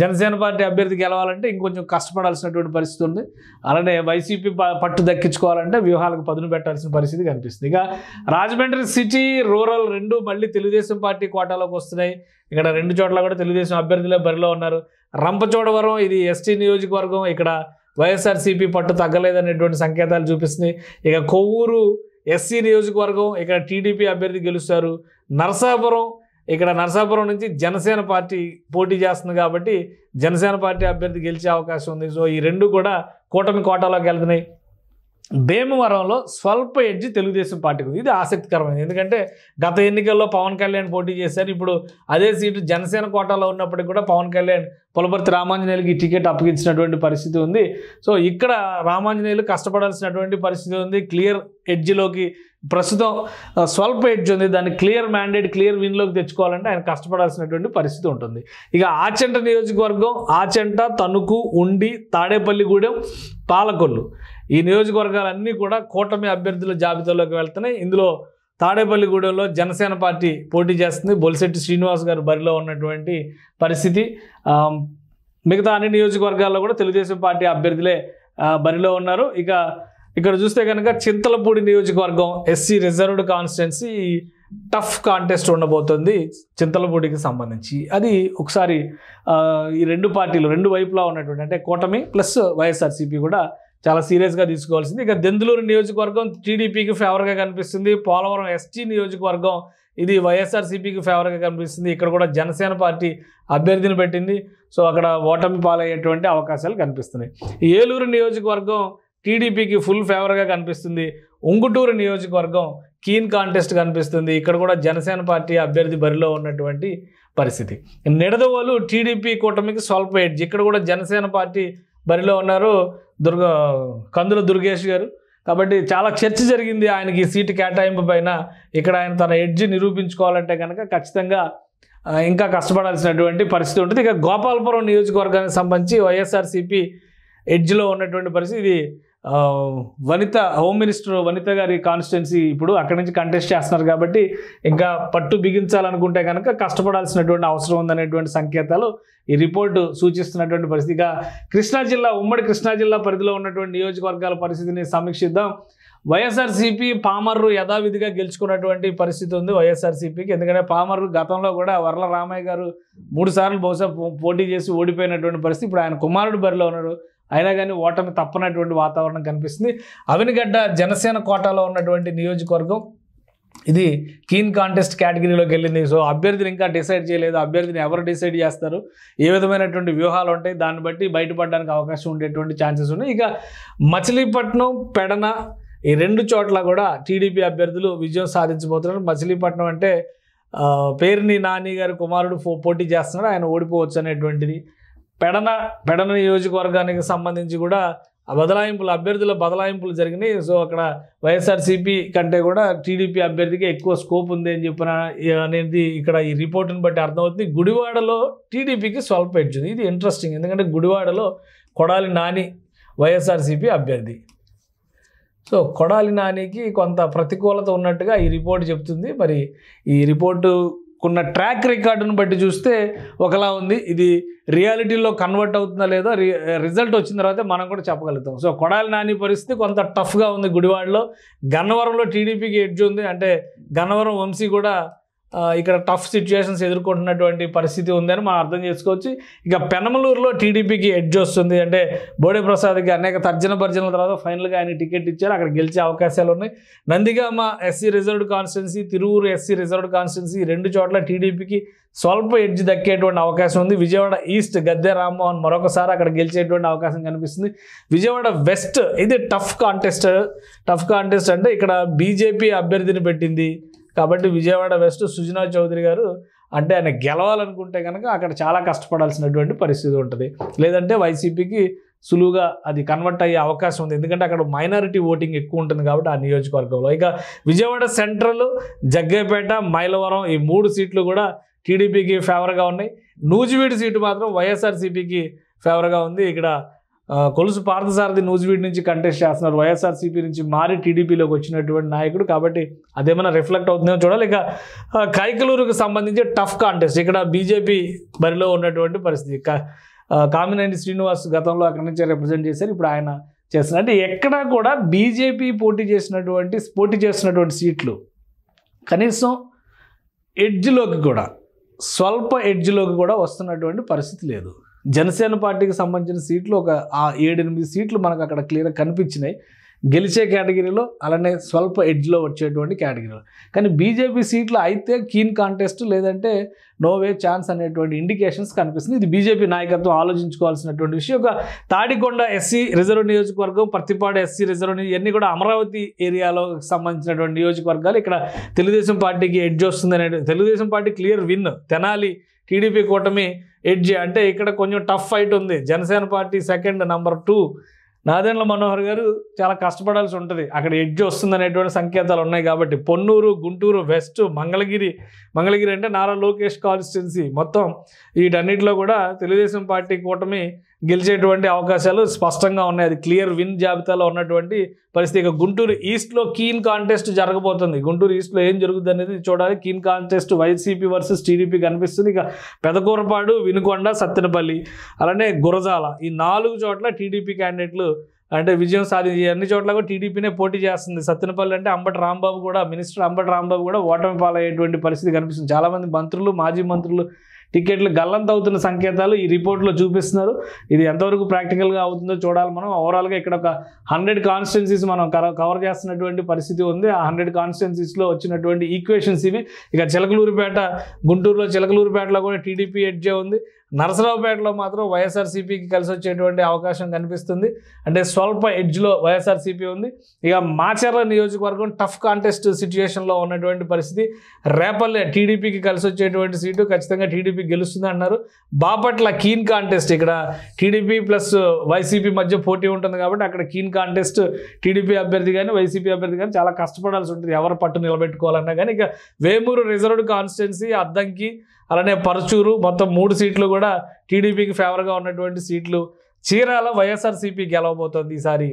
జనసేన పార్టీ అభ్యర్థి గెలవాలంటే ఇంకొంచెం కష్టపడాల్సినటువంటి పరిస్థితి ఉంది అలానే వైసీపీ పట్టు దక్కించుకోవాలంటే వ్యూహాలకు పదును పెట్టాల్సిన పరిస్థితి కనిపిస్తుంది ఇక రాజమండ్రి సిటీ రూరల్ రెండు మళ్ళీ తెలుగుదేశం పార్టీ కోటాలోకి వస్తున్నాయి ఇక్కడ రెండు చోట్ల కూడా తెలుగుదేశం అభ్యర్థులే బరిలో ఉన్నారు రంపచోడవరం ఇది ఎస్టీ నియోజకవర్గం ఇక్కడ వైఎస్ఆర్సీపీ పట్టు తగ్గలేదనేటువంటి సంకేతాలు చూపిస్తుంది ఇక కొవ్వూరు ఎస్సీ నియోజకవర్గం ఇక్కడ టీడీపీ అభ్యర్థి గెలుస్తారు నరసాపురం ఇక్కడ నరసాపురం నుంచి జనసేన పార్టీ పోటీ చేస్తుంది కాబట్టి జనసేన పార్టీ అభ్యర్థి గెలిచే అవకాశం ఉంది సో ఈ రెండు కూడా కూటమి కోటాలోకి వెళ్తున్నాయి భీమవరంలో స్వల్ప ఎడ్జి తెలుగుదేశం పార్టీకి ఉంది ఇది ఆసక్తికరమైనది ఎందుకంటే గత ఎన్నికల్లో పవన్ కళ్యాణ్ పోటీ చేశారు ఇప్పుడు అదే సీటు జనసేన కోటాలో ఉన్నప్పటికీ కూడా పవన్ కళ్యాణ్ పులపర్తి రామాంజనేయులకి టికెట్ అప్పగించినటువంటి పరిస్థితి ఉంది సో ఇక్కడ రామాంజనేయులు కష్టపడాల్సినటువంటి పరిస్థితి ఉంది క్లియర్ ఎడ్జిలోకి ప్రస్తుతం స్వల్ప ఎడ్జ్ ఉంది దాన్ని క్లియర్ మ్యాండేట్ క్లియర్ విన్లోకి తెచ్చుకోవాలంటే ఆయన కష్టపడాల్సినటువంటి పరిస్థితి ఉంటుంది ఇక ఆచంట నియోజకవర్గం ఆచంట తణుకు ఉండి తాడేపల్లిగూడెం పాలకొల్లు ఈ నియోజకవర్గాలన్నీ కూడా కూటమి అభ్యర్థుల జాబితాలోకి వెళ్తున్నాయి ఇందులో తాడేపల్లిగూడెంలో జనసేన పార్టీ పోటీ చేస్తుంది బొలిశెట్టి శ్రీనివాస్ గారు బరిలో ఉన్నటువంటి పరిస్థితి మిగతా అన్ని నియోజకవర్గాల్లో కూడా తెలుగుదేశం పార్టీ అభ్యర్థులే బరిలో ఉన్నారు ఇక ఇక్కడ చూస్తే కనుక చింతలపూడి నియోజకవర్గం SC reserved constituency tough contest ఉండబోతుంది చింతలపూడికి సంబంధించి అది ఒకసారి ఈ రెండు పార్టీలు రెండు వైపులా ఉన్నటువంటి అంటే కూటమి ప్లస్ వైఎస్ఆర్సీపీ కూడా చాలా సీరియస్గా తీసుకోవాల్సింది ఇక దెందులూరు నియోజకవర్గం టీడీపీకి ఫేవర్గా కనిపిస్తుంది పోలవరం ఎస్టీ నియోజకవర్గం ఇది వైఎస్ఆర్సీపీకి ఫేవర్గా కనిపిస్తుంది ఇక్కడ కూడా జనసేన పార్టీ అభ్యర్థిని పెట్టింది సో అక్కడ ఓటమి పాలయ్యేటువంటి అవకాశాలు కనిపిస్తున్నాయి ఏలూరు నియోజకవర్గం టీడీపీకి ఫుల్ ఫేవర్గా కనిపిస్తుంది ఉంగుటూరు నియోజకవర్గం కీన్ కాంటెస్ట్ కనిపిస్తుంది ఇక్కడ కూడా జనసేన పార్టీ అభ్యర్థి బరిలో ఉన్నటువంటి పరిస్థితి నిడదవోలు టీడీపీ కూటమికి స్వల్ప ఎడ్జ్ ఇక్కడ కూడా జనసేన పార్టీ బరిలో ఉన్నారు దుర్గ కందుల దుర్గేష్ గారు కాబట్టి చాలా చర్చ జరిగింది ఆయనకి సీటు కేటాయింపు పైన ఇక్కడ ఆయన తన ఎడ్జి నిరూపించుకోవాలంటే కనుక ఖచ్చితంగా ఇంకా కష్టపడాల్సినటువంటి పరిస్థితి ఉంటుంది ఇక గోపాలపురం నియోజకవర్గానికి సంబంధించి వైఎస్ఆర్సీపీ ఎడ్జ్లో ఉన్నటువంటి పరిస్థితి ఇది వనిత హోమ్ మినిస్టర్ వనిత గారి కాన్స్టిట్యున్సీ ఇప్పుడు అక్కడి నుంచి కంటెస్ట్ చేస్తున్నారు కాబట్టి ఇంకా పట్టు బిగించాలనుకుంటే కనుక కష్టపడాల్సినటువంటి అవసరం ఉందనేటువంటి సంకేతాలు ఈ రిపోర్టు సూచిస్తున్నటువంటి పరిస్థితిగా కృష్ణా జిల్లా ఉమ్మడి కృష్ణా జిల్లా పరిధిలో ఉన్నటువంటి నియోజకవర్గాల పరిస్థితిని సమీక్షిద్దాం వైఎస్ఆర్సీపీ పామర్రు యథావిధిగా గెలుచుకున్నటువంటి పరిస్థితి ఉంది వైఎస్ఆర్సీపీకి ఎందుకంటే పామర్రు గతంలో కూడా వరల రామయ్య గారు మూడుసార్లు బహుశా పోటీ చేసి ఓడిపోయినటువంటి పరిస్థితి ఇప్పుడు ఆయన కుమారుడు బరిలో ఉన్నారు అయినా కానీ ఓటమి తప్పనటువంటి వాతావరణం కనిపిస్తుంది అవినిగడ్డ జనసేన కోటాలో ఉన్నటువంటి నియోజకవర్గం ఇది కీన్ కాంటెస్ట్ కేటగిరీలోకి వెళ్ళింది సో అభ్యర్థిని ఇంకా డిసైడ్ చేయలేదు అభ్యర్థిని ఎవరు డిసైడ్ చేస్తారు ఏ విధమైనటువంటి వ్యూహాలు ఉంటాయి దాన్ని బట్టి బయటపడడానికి అవకాశం ఉండేటువంటి ఛాన్సెస్ ఉన్నాయి ఇక మచిలీపట్నం పెడన ఈ రెండు చోట్ల కూడా టీడీపీ అభ్యర్థులు విజయం సాధించబోతున్నారు మచిలీపట్నం అంటే పేరుని నాని గారి కుమారుడు పోటీ చేస్తున్నాడు ఆయన ఓడిపోవచ్చు అనేటువంటిది పెడన పెడన నియోజకవర్గానికి సంబంధించి కూడా బదలాయింపులు అభ్యర్థుల బదలాయింపులు జరిగినాయి సో అక్కడ వైఎస్ఆర్సీపీ కంటే కూడా టీడీపీ అభ్యర్థికి ఎక్కువ స్కోప్ ఉంది అని చెప్పిన అనేది ఇక్కడ ఈ రిపోర్ట్ని బట్టి అర్థమవుతుంది గుడివాడలో టీడీపీకి స్వల్ప పెట్టింది ఇది ఇంట్రెస్టింగ్ ఎందుకంటే గుడివాడలో కొడాలి నాని వైఎస్ఆర్సీపీ అభ్యర్థి సో కొడాలి నానికి కొంత ప్రతికూలత ఉన్నట్టుగా ఈ రిపోర్ట్ చెప్తుంది మరి ఈ రిపోర్టు కొన్న ట్రాక్ రికార్డును బట్టి చూస్తే ఒకలా ఉంది ఇది రియాలిటీలో కన్వర్ట్ అవుతుందా లేదో రిజల్ట్ వచ్చిన తర్వాత మనం కూడా చెప్పగలుగుతాం సో కొడాలి నాని పరిస్థితి కొంత టఫ్గా ఉంది గుడివాడలో గన్నవరంలో టీడీపీకి ఎడ్జ్ ఉంది అంటే గన్నవరం వంశీ కూడా ఇక్కడ టఫ్ సిచ్యుయేషన్స్ ఎదుర్కొంటున్నటువంటి పరిస్థితి ఉందని మనం అర్థం చేసుకోవచ్చు ఇక పెనమలూరులో టీడీపీకి ఎడ్జ్ వస్తుంది అంటే బోడే ప్రసాద్కి అనేక తర్జన భర్జనల తర్వాత ఫైనల్గా ఆయన టికెట్ ఇచ్చారు అక్కడ గెలిచే అవకాశాలు ఉన్నాయి Nandigama SC reserved constituency Tiruvuru SC reserved constituency రెండు చోట్ల టీడీపీకి స్వల్ప ఎడ్జ్ దక్కేటువంటి అవకాశం ఉంది విజయవాడ ఈస్ట్ గద్దె రామ్మోహన్ మరొకసారి అక్కడ గెలిచేటువంటి అవకాశం కనిపిస్తుంది విజయవాడ వెస్ట్ ఇది టఫ్ కాంటెస్ట్ టఫ్ కాంటెస్ట్ అంటే ఇక్కడ బీజేపీ అభ్యర్థిని పెట్టింది కాబట్టి విజయవాడ వెస్ట్ సుజనా చౌదరి గారు అంటే ఆయన గెలవాలనుకుంటే కనుక అక్కడ చాలా కష్టపడాల్సినటువంటి పరిస్థితి ఉంటుంది లేదంటే వైసీపీకి సులువుగా అది కన్వర్ట్ అయ్యే అవకాశం ఉంది ఎందుకంటే అక్కడ మైనారిటీ ఓటింగ్ ఎక్కువ ఉంటుంది కాబట్టి ఆ నియోజకవర్గంలో ఇక విజయవాడ సెంట్రల్ జగ్గైపేట మైలవరం ఈ మూడు సీట్లు కూడా టీడీపీకి ఫేవర్గా ఉన్నాయి నూజివీడు సీటు మాత్రం వైఎస్ఆర్సీపీకి ఫేవర్గా ఉంది ఇక్కడ కొలుసు పార్థసారథి నూజివీడ్ నుంచి కంటెస్ట్ చేస్తున్నారు వైఎస్ఆర్సీపీ నుంచి మారి టీడీపీలోకి వచ్చినటువంటి నాయకుడు కాబట్టి అదేమైనా రిఫ్లెక్ట్ అవుతుందేమో చూడాలి ఇక కైకలూరుకు సంబంధించి టఫ్ కాంటెస్ట్ ఇక్కడ బీజేపీ బరిలో ఉన్నటువంటి పరిస్థితి కామినేని శ్రీనివాస్ గతంలో అక్కడి నుంచి రిప్రజెంట్ చేశారు ఇప్పుడు ఆయన చేస్తున్నారు అంటే ఎక్కడా కూడా బీజేపీ పోటీ చేసినటువంటి పోటీ చేస్తున్నటువంటి సీట్లు కనీసం ఎడ్జ్లోకి కూడా స్వల్ప ఎడ్జ్లోకి కూడా వస్తున్నటువంటి పరిస్థితి లేదు జనసేన పార్టీకి సంబంధించిన సీట్లు ఒక ఆ ఏడెనిమిది సీట్లు మనకు అక్కడ క్లియర్గా కనిపించినాయి గెలిచే కేటగిరీలో అలానే స్వల్ప ఎడ్జ్లో వచ్చేటువంటి కేటగిరీలో కానీ బీజేపీ సీట్లు అయితే కీన్ కాంటెస్ట్ లేదంటే నోవే ఛాన్స్ అనేటువంటి ఇండికేషన్స్ కనిపిస్తుంది ఇది బీజేపీ నాయకత్వం ఆలోచించుకోవాల్సినటువంటి విషయం ఒక తాడికొండ ఎస్సీ రిజర్వ్ నియోజకవర్గం ప్రతిపాడు ఎస్సీ రిజర్వ్ ఇవన్నీ కూడా అమరావతి ఏరియాలో సంబంధించినటువంటి నియోజకవర్గాలు ఇక్కడ తెలుగుదేశం పార్టీకి ఎడ్జ్ వస్తుంది Telugu Desam party clear win Tenali TDP కూటమి ఎడ్జ్ అంటే ఇక్కడ కొంచెం టఫ్ ఫైట్ ఉంది Janasena party second number two Nadendla Manohar garu చాలా కష్టపడాల్సి ఉంటుంది అక్కడ ఎడ్జ్ వస్తుందనేటువంటి సంకేతాలు ఉన్నాయి కాబట్టి పొన్నూరు గుంటూరు వెస్ట్ మంగళగిరి మంగళగిరి అంటే నారా లోకేష్ కాన్స్టిట్యున్సీ మొత్తం వీటన్నిటిలో కూడా తెలుగుదేశం పార్టీ కూటమి గెలిచేటువంటి అవకాశాలు స్పష్టంగా ఉన్నాయి అది క్లియర్ విన్ జాబితాలో ఉన్నటువంటి పరిస్థితి ఇక గుంటూరు ఈస్ట్లో కీన్ కాంటెస్ట్ జరగబోతుంది గుంటూరు ఈస్ట్లో ఏం జరుగుతుంది అనేది చూడాలి keen contest YCP versus TDP కనిపిస్తుంది ఇక పెదకూరపాడు వినుకొండ సత్తెనపల్లి అలానే గురజాల ఈ నాలుగు చోట్ల టీడీపీ క్యాండిడేట్లు అంటే విజయం సాధించి అన్ని చోట్ల కూడా టీడీపీనే పోటీ చేస్తుంది సత్తెనపల్లి అంటే అంబటి రాంబాబు కూడా మినిస్టర్ అంబటి రాంబాబు కూడా ఓటమి పాలయ్యేటువంటి పరిస్థితి కనిపిస్తుంది చాలామంది మంత్రులు మాజీ మంత్రులు టికెట్లు అవుతున్న సంకేతాలు ఈ రిపోర్ట్లో చూపిస్తున్నారు ఇది ఎంతవరకు ప్రాక్టికల్గా అవుతుందో చూడాలి మనం ఓవరాల్గా ఇక్కడ ఒక హండ్రెడ్ కాన్స్టెన్సీస్ మనం కవర్ చేస్తున్నటువంటి పరిస్థితి ఉంది ఆ హండ్రెడ్ కాన్స్టెన్సీస్లో వచ్చినటువంటి ఈక్వేషన్స్ ఇవి ఇక చిలకలూరుపేట గుంటూరులో చిలకలూరుపేటలో కూడా టీడీపీ ఎడ్జే ఉంది నరసరావుపేటలో మాత్రం వైఎస్ఆర్సీపీకి కలిసి వచ్చేటువంటి అవకాశం కనిపిస్తుంది అంటే స్వల్ప ఎడ్జ్లో వైఎస్ఆర్సీపీ ఉంది ఇక మాచర్ల నియోజకవర్గం టఫ్ కాంటెస్ట్ సిచ్యువేషన్లో ఉన్నటువంటి పరిస్థితి రేపల్లె టీడీపీకి కలిసి వచ్చేటువంటి సీటు ఖచ్చితంగా టీడీపీ గెలుస్తుంది అన్నారు బాపట్ల కీన్ కాంటెస్ట్ ఇక్కడ టీడీపీ ప్లస్ వైసీపీ మధ్య పోటీ ఉంటుంది కాబట్టి అక్కడ కీన్ కాంటెస్ట్ టీడీపీ అభ్యర్థి కానీ వైసీపీ అభ్యర్థి కానీ చాలా కష్టపడాల్సి ఉంటుంది ఎవరు పట్టు నిలబెట్టుకోవాలన్నా కానీ ఇక వేమూరు రిజర్వ్డ్ కాన్స్టిట్యున్సీ అద్దంకి అలానే పరచూరు మొత్తం మూడు సీట్లు కూడా టీడీపీకి ఫేవర్గా ఉన్నటువంటి సీట్లు చీరాల వైఎస్ఆర్సీపీ గెలవబోతోంది ఈసారి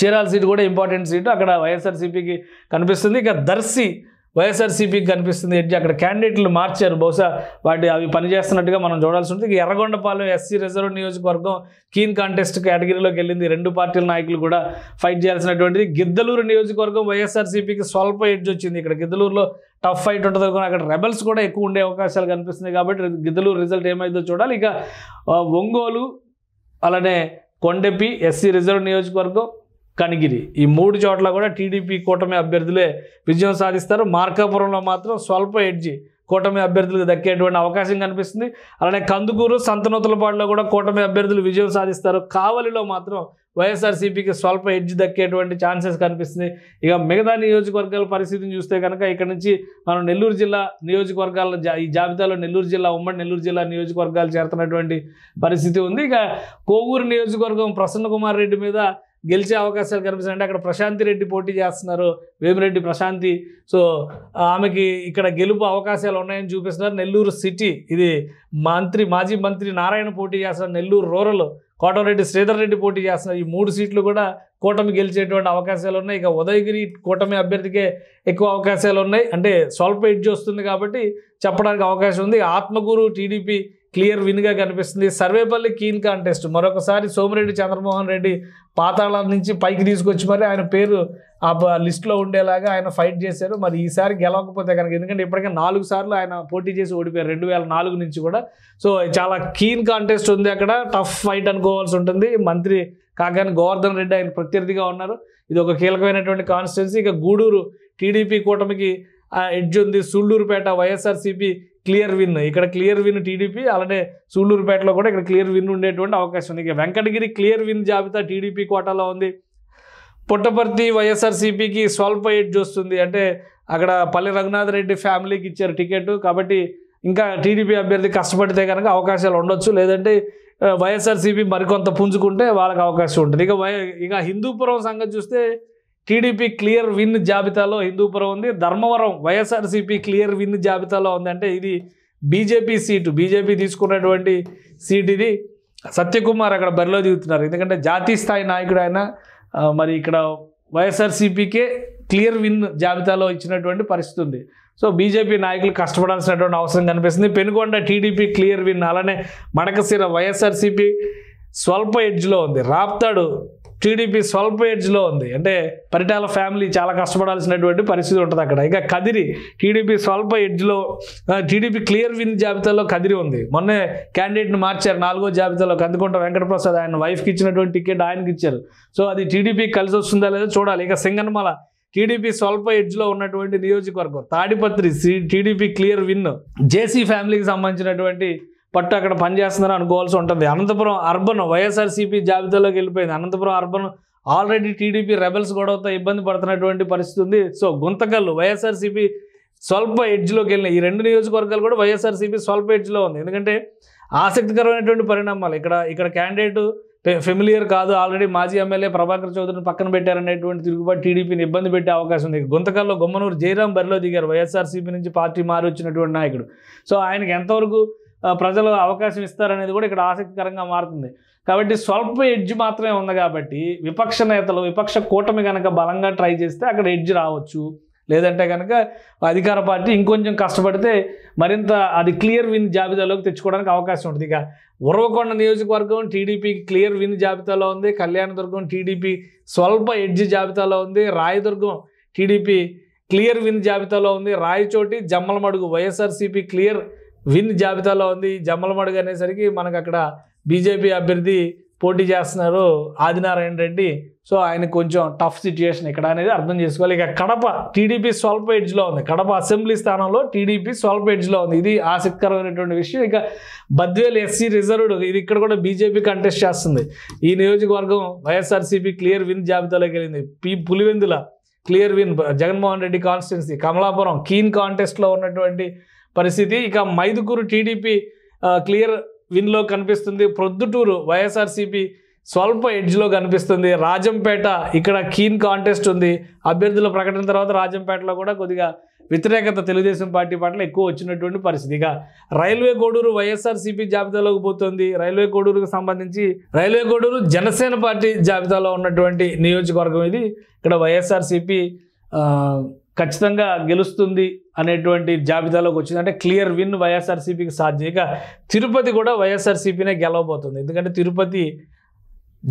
చీరాల సీటు కూడా ఇంపార్టెంట్ సీటు అక్కడ వైఎస్ఆర్సీపీకి కనిపిస్తుంది ఇక దర్శి వైఎస్ఆర్సీపీకి కనిపిస్తుంది ఎడ్జ్ అక్కడ క్యాండిడేట్లు మార్చారు బహుశా వాటి అవి పనిచేస్తున్నట్టుగా మనం చూడాల్సి ఉంటుంది ఎర్రగొండపాలెం ఎస్సీ రిజర్వ్ నియోజకవర్గం కీన్ కాంటెస్ట్ కేటగిరీలోకి వెళ్ళింది రెండు పార్టీల నాయకులు కూడా ఫైట్ చేయాల్సినటువంటిది గిద్దలూరు నియోజకవర్గం వైఎస్ఆర్సీపీకి స్వల్ప ఎడ్జ్ వచ్చింది ఇక్కడ గిద్దలూరులో టఫ్ ఫైట్ ఉంటుంది కానీ అక్కడ రెబల్స్ కూడా ఎక్కువ ఉండే అవకాశాలు కనిపిస్తున్నాయి కాబట్టి గిద్దలూరు రిజల్ట్ ఏమైందో చూడాలి ఇక ఒంగోలు అలానే కొండెపి ఎస్సీ రిజర్వ్ నియోజకవర్గం కనిగిరి ఈ మూడు చోట్ల కూడా టీడీపీ కూటమి అభ్యర్థులే విజయం సాధిస్తారు మార్కాపురంలో మాత్రం స్వల్ప ఎడ్జి కూటమి అభ్యర్థులకు దక్కేటువంటి అవకాశం కనిపిస్తుంది అలానే కందుకూరు సంతనూతలపాడులో కూడా కూటమి అభ్యర్థులు విజయం సాధిస్తారు కావలిలో మాత్రం వైఎస్ఆర్సీపీకి స్వల్ప ఎడ్జ్ దక్కేటువంటి ఛాన్సెస్ కనిపిస్తుంది ఇక మిగతా నియోజకవర్గాల పరిస్థితిని చూస్తే కనుక ఇక్కడ నుంచి మనం నెల్లూరు జిల్లా నియోజకవర్గాల ఈ జాబితాలో నెల్లూరు జిల్లా ఉమ్మడి నెల్లూరు జిల్లా నియోజకవర్గాలు చేరుతున్నటువంటి పరిస్థితి ఉంది ఇక కోవూరు నియోజకవర్గం ప్రసన్న కుమార్ రెడ్డి మీద గెలిచే అవకాశాలు కనిపిస్తున్నాయి అంటే అక్కడ ప్రశాంతి రెడ్డి పోటీ చేస్తున్నారు వేమిరెడ్డి ప్రశాంతి సో ఆమెకి ఇక్కడ గెలుపు అవకాశాలు ఉన్నాయని చూపిస్తున్నారు నెల్లూరు సిటీ ఇది మంత్రి మాజీ మంత్రి నారాయణ పోటీ చేస్తున్నారు నెల్లూరు రూరల్ కోటమిరెడ్డి శ్రీధర్ రెడ్డి పోటీ చేస్తున్నారు ఈ మూడు సీట్లు కూడా కూటమి గెలిచేటువంటి అవకాశాలు ఉన్నాయి ఇక ఉదయగిరి కూటమి అభ్యర్థికే ఎక్కువ అవకాశాలు ఉన్నాయి అంటే స్వల్ప ఎడ్జ్ వస్తుంది కాబట్టి చెప్పడానికి అవకాశం ఉంది ఆత్మగురు టీడీపీ క్లియర్ విన్గా కనిపిస్తుంది సర్వేపల్లి కీన్ కాంటెస్ట్ మరొకసారి సోమిరెడ్డి చంద్రమోహన్ రెడ్డి పాతాళం నుంచి పైకి తీసుకొచ్చి మరి ఆయన పేరు ఆ లిస్టులో ఉండేలాగా ఆయన ఫైట్ చేశారు మరి ఈసారి గెలవకపోతే కనుక ఎందుకంటే ఇప్పటికే నాలుగు సార్లు ఆయన పోటీ చేసి ఓడిపోయారు రెండు వేల నాలుగు నుంచి కూడా సో చాలా కీన్ కాంటెస్ట్ ఉంది అక్కడ టఫ్ ఫైట్ అనుకోవాల్సి ఉంటుంది మంత్రి కాగాని గోవర్ధన్ రెడ్డి ఆయన ప్రత్యర్థిగా ఉన్నారు ఇది ఒక కీలకమైనటువంటి కాన్స్టిట్యున్సీ ఇక గూడూరు టీడీపీ కూటమికి ఎడ్జ్ ఉంది సుళ్ళూరుపేట వైఎస్ఆర్సీపీ క్లియర్ విన్ ఇక్కడ క్లియర్ విన్ టీడీపీ అలానే సూళ్ళూరుపేటలో కూడా ఇక్కడ క్లియర్ విన్ ఉండేటువంటి అవకాశం ఉంది ఇక వెంకటగిరి క్లియర్ విన్ జాబితా టీడీపీ కోటాలో ఉంది పుట్టపర్తి వైఎస్ఆర్సీపీకి స్వల్ప ఎడ్జ్ వస్తుంది అంటే అక్కడ పల్లె రఘునాథరెడ్డి రెడ్డి ఫ్యామిలీకి ఇచ్చారు టికెట్ కాబట్టి ఇంకా టీడీపీ అభ్యర్థి కష్టపడితే కనుక అవకాశాలు ఉండొచ్చు లేదంటే వైఎస్ఆర్సీపీ మరికొంత పుంజుకుంటే వాళ్ళకి అవకాశం ఉంటుంది ఇక ఇక హిందూపురం సంగతి చూస్తే టీడీపీ క్లియర్ విన్ జాబితాలో హిందూపురం ఉంది ధర్మవరం వైఎస్ఆర్సీపీ క్లియర్ విన్ జాబితాలో ఉంది అంటే ఇది బీజేపీ సీటు బీజేపీ తీసుకున్నటువంటి సీట్ ఇది సత్యకుమార్ అక్కడ బరిలో దిగుతున్నారు ఎందుకంటే జాతీయ స్థాయి నాయకుడు ఆయన మరి ఇక్కడ వైఎస్ఆర్సీపీకే క్లియర్ విన్ జాబితాలో ఇచ్చినటువంటి పరిస్థితి ఉంది సో బీజేపీ నాయకులు కష్టపడాల్సినటువంటి అవసరం కనిపిస్తుంది పెనుగొండ టీడీపీ క్లియర్ విన్ అలానే మడకశిర వైఎస్ఆర్సీపీ స్వల్ప ఎడ్జ్లో ఉంది రాప్తాడు టీడీపీ స్వల్ప ఏజ్లో ఉంది అంటే పరిటాల ఫ్యామిలీ చాలా కష్టపడాల్సినటువంటి పరిస్థితి ఉంటుంది అక్కడ ఇంకా కదిరి టీడీపీ స్వల్ప ఎడ్జ్లో టీడీపీ క్లియర్ విన్ జాబితాలో కదిరి ఉంది మొన్నే క్యాండిడేట్ని మార్చారు నాలుగో జాబితాలో కందుకుంట వెంకటప్రసాద్ ఆయన వైఫ్కి ఇచ్చినటువంటి టికెట్ ఆయనకి ఇచ్చారు సో అది టీడీపీ కలిసి వస్తుందా లేదో చూడాలి ఇక సింగన్మల టీడీపీ స్వల్ప ఎడ్జ్లో ఉన్నటువంటి నియోజకవర్గం Tadipatri TDP clear win JC ఫ్యామిలీకి సంబంధించినటువంటి పట్టు అక్కడ పనిచేస్తుందని అనుకోవాల్సి ఉంటుంది అనంతపురం అర్బన్ వైఎస్ఆర్సీపీ జాబితాలోకి వెళ్ళిపోయింది Anantapur urban already TDP rebels గొడవతో ఇబ్బంది పడుతున్నటువంటి పరిస్థితి ఉంది సో గుంతకల్లు వైఎస్ఆర్సీపీ స్వల్ప ఎడ్జ్లోకి వెళ్ళినాయి ఈ రెండు నియోజకవర్గాలు కూడా వైఎస్ఆర్సీపీ స్వల్ప ఎడ్జ్లో ఉంది ఎందుకంటే ఆసక్తికరమైనటువంటి పరిణామాలు ఇక్కడ ఇక్కడ క్యాండిడేట్ ఫెమిలియర్ కాదు ఆల్రెడీ మాజీ ఎమ్మెల్యే ప్రభాకర్ చౌదరిని పక్కన పెట్టారనేటువంటి తిరుగుబాటు టీడీపీని ఇబ్బంది పెట్టే అవకాశం ఉంది గుంతకల్లో గుమ్మనూరు జయరాం బరిలో దిగారు వైఎస్ఆర్సీపీ నుంచి పార్టీ మారి వచ్చినటువంటి నాయకుడు సో ఆయనకి ఎంతవరకు ప్రజలు అవకాశం ఇస్తారనేది కూడా ఇక్కడ ఆసక్తికరంగా మారుతుంది కాబట్టి స్వల్ప ఎడ్జ్ మాత్రమే ఉంది కాబట్టి విపక్ష నేతలు విపక్ష కూటమి కనుక బలంగా ట్రై చేస్తే అక్కడ ఎడ్జ్ రావచ్చు లేదంటే కనుక అధికార పార్టీ ఇంకొంచెం కష్టపడితే మరింత అది క్లియర్ విన్ జాబితాలోకి తెచ్చుకోవడానికి అవకాశం ఉంటుంది ఇక ఉరవకొండ నియోజకవర్గం టీడీపీకి క్లియర్ విన్ జాబితాలో ఉంది కళ్యాణదుర్గం టీడీపీ స్వల్ప ఎడ్జ్ జాబితాలో ఉంది రాయదుర్గం టీడీపీ క్లియర్ విన్ జాబితాలో ఉంది Rayachoti Jammalamadugu YSRCP clear win జాబితాలో ఉంది జమ్మలమడుగు అనేసరికి మనకు అక్కడ బీజేపీ అభ్యర్థి పోటీ చేస్తున్నారు ఆదినారాయణ రెడ్డి సో ఆయన కొంచెం టఫ్ సిచ్యువేషన్ ఇక్కడ అనేది అర్థం చేసుకోవాలి ఇక కడప టీడీపీ స్వల్ప ఎడ్జ్లో ఉంది కడప అసెంబ్లీ స్థానంలో టీడీపీ స్వల్ప ఎడ్జ్లో ఉంది ఇది ఆసక్తికరమైనటువంటి విషయం ఇక బద్వేల్ ఎస్సీ రిజర్వ్డ్ ఇది ఇక్కడ కూడా బీజేపీ కంటెస్ట్ చేస్తుంది ఈ నియోజకవర్గం వైఎస్ఆర్సీపీ క్లియర్ విన్ జాబితాలోకి వెళ్ళింది P Pulivendula clear win Jaganmohan Reddy constituency Kamalapuram keen కాంటెస్ట్లో ఉన్నటువంటి పరిస్థితి ఇక మైదుకూరు టీడీపీ క్లియర్ విన్లో కనిపిస్తుంది ప్రొద్దుటూరు వైఎస్ఆర్సీపీ స్వల్ప ఎడ్జ్లో కనిపిస్తుంది రాజంపేట ఇక్కడ కీన్ కాంటెస్ట్ ఉంది అభ్యర్థుల ప్రకటన తర్వాత రాజంపేటలో కూడా కొద్దిగా వ్యతిరేకత తెలుగుదేశం పార్టీ పట్ల ఎక్కువ వచ్చినటువంటి పరిస్థితి ఇక రైల్వే కోడూరు వైఎస్ఆర్సీపీ జాబితాలోకి పోతుంది రైల్వే కోడూరుకు సంబంధించి రైల్వే కోడూరు జనసేన పార్టీ జాబితాలో ఉన్నటువంటి నియోజకవర్గం ఇది ఇక్కడ వైఎస్ఆర్సీపీ ఖచ్చితంగా గెలుస్తుంది అనేటువంటి జాబితాలోకి వచ్చింది అంటే క్లియర్ విన్ వైఎస్ఆర్సీపీకి సాధ్యం ఇక తిరుపతి కూడా వైఎస్ఆర్సీపీనే గెలవబోతుంది ఎందుకంటే తిరుపతి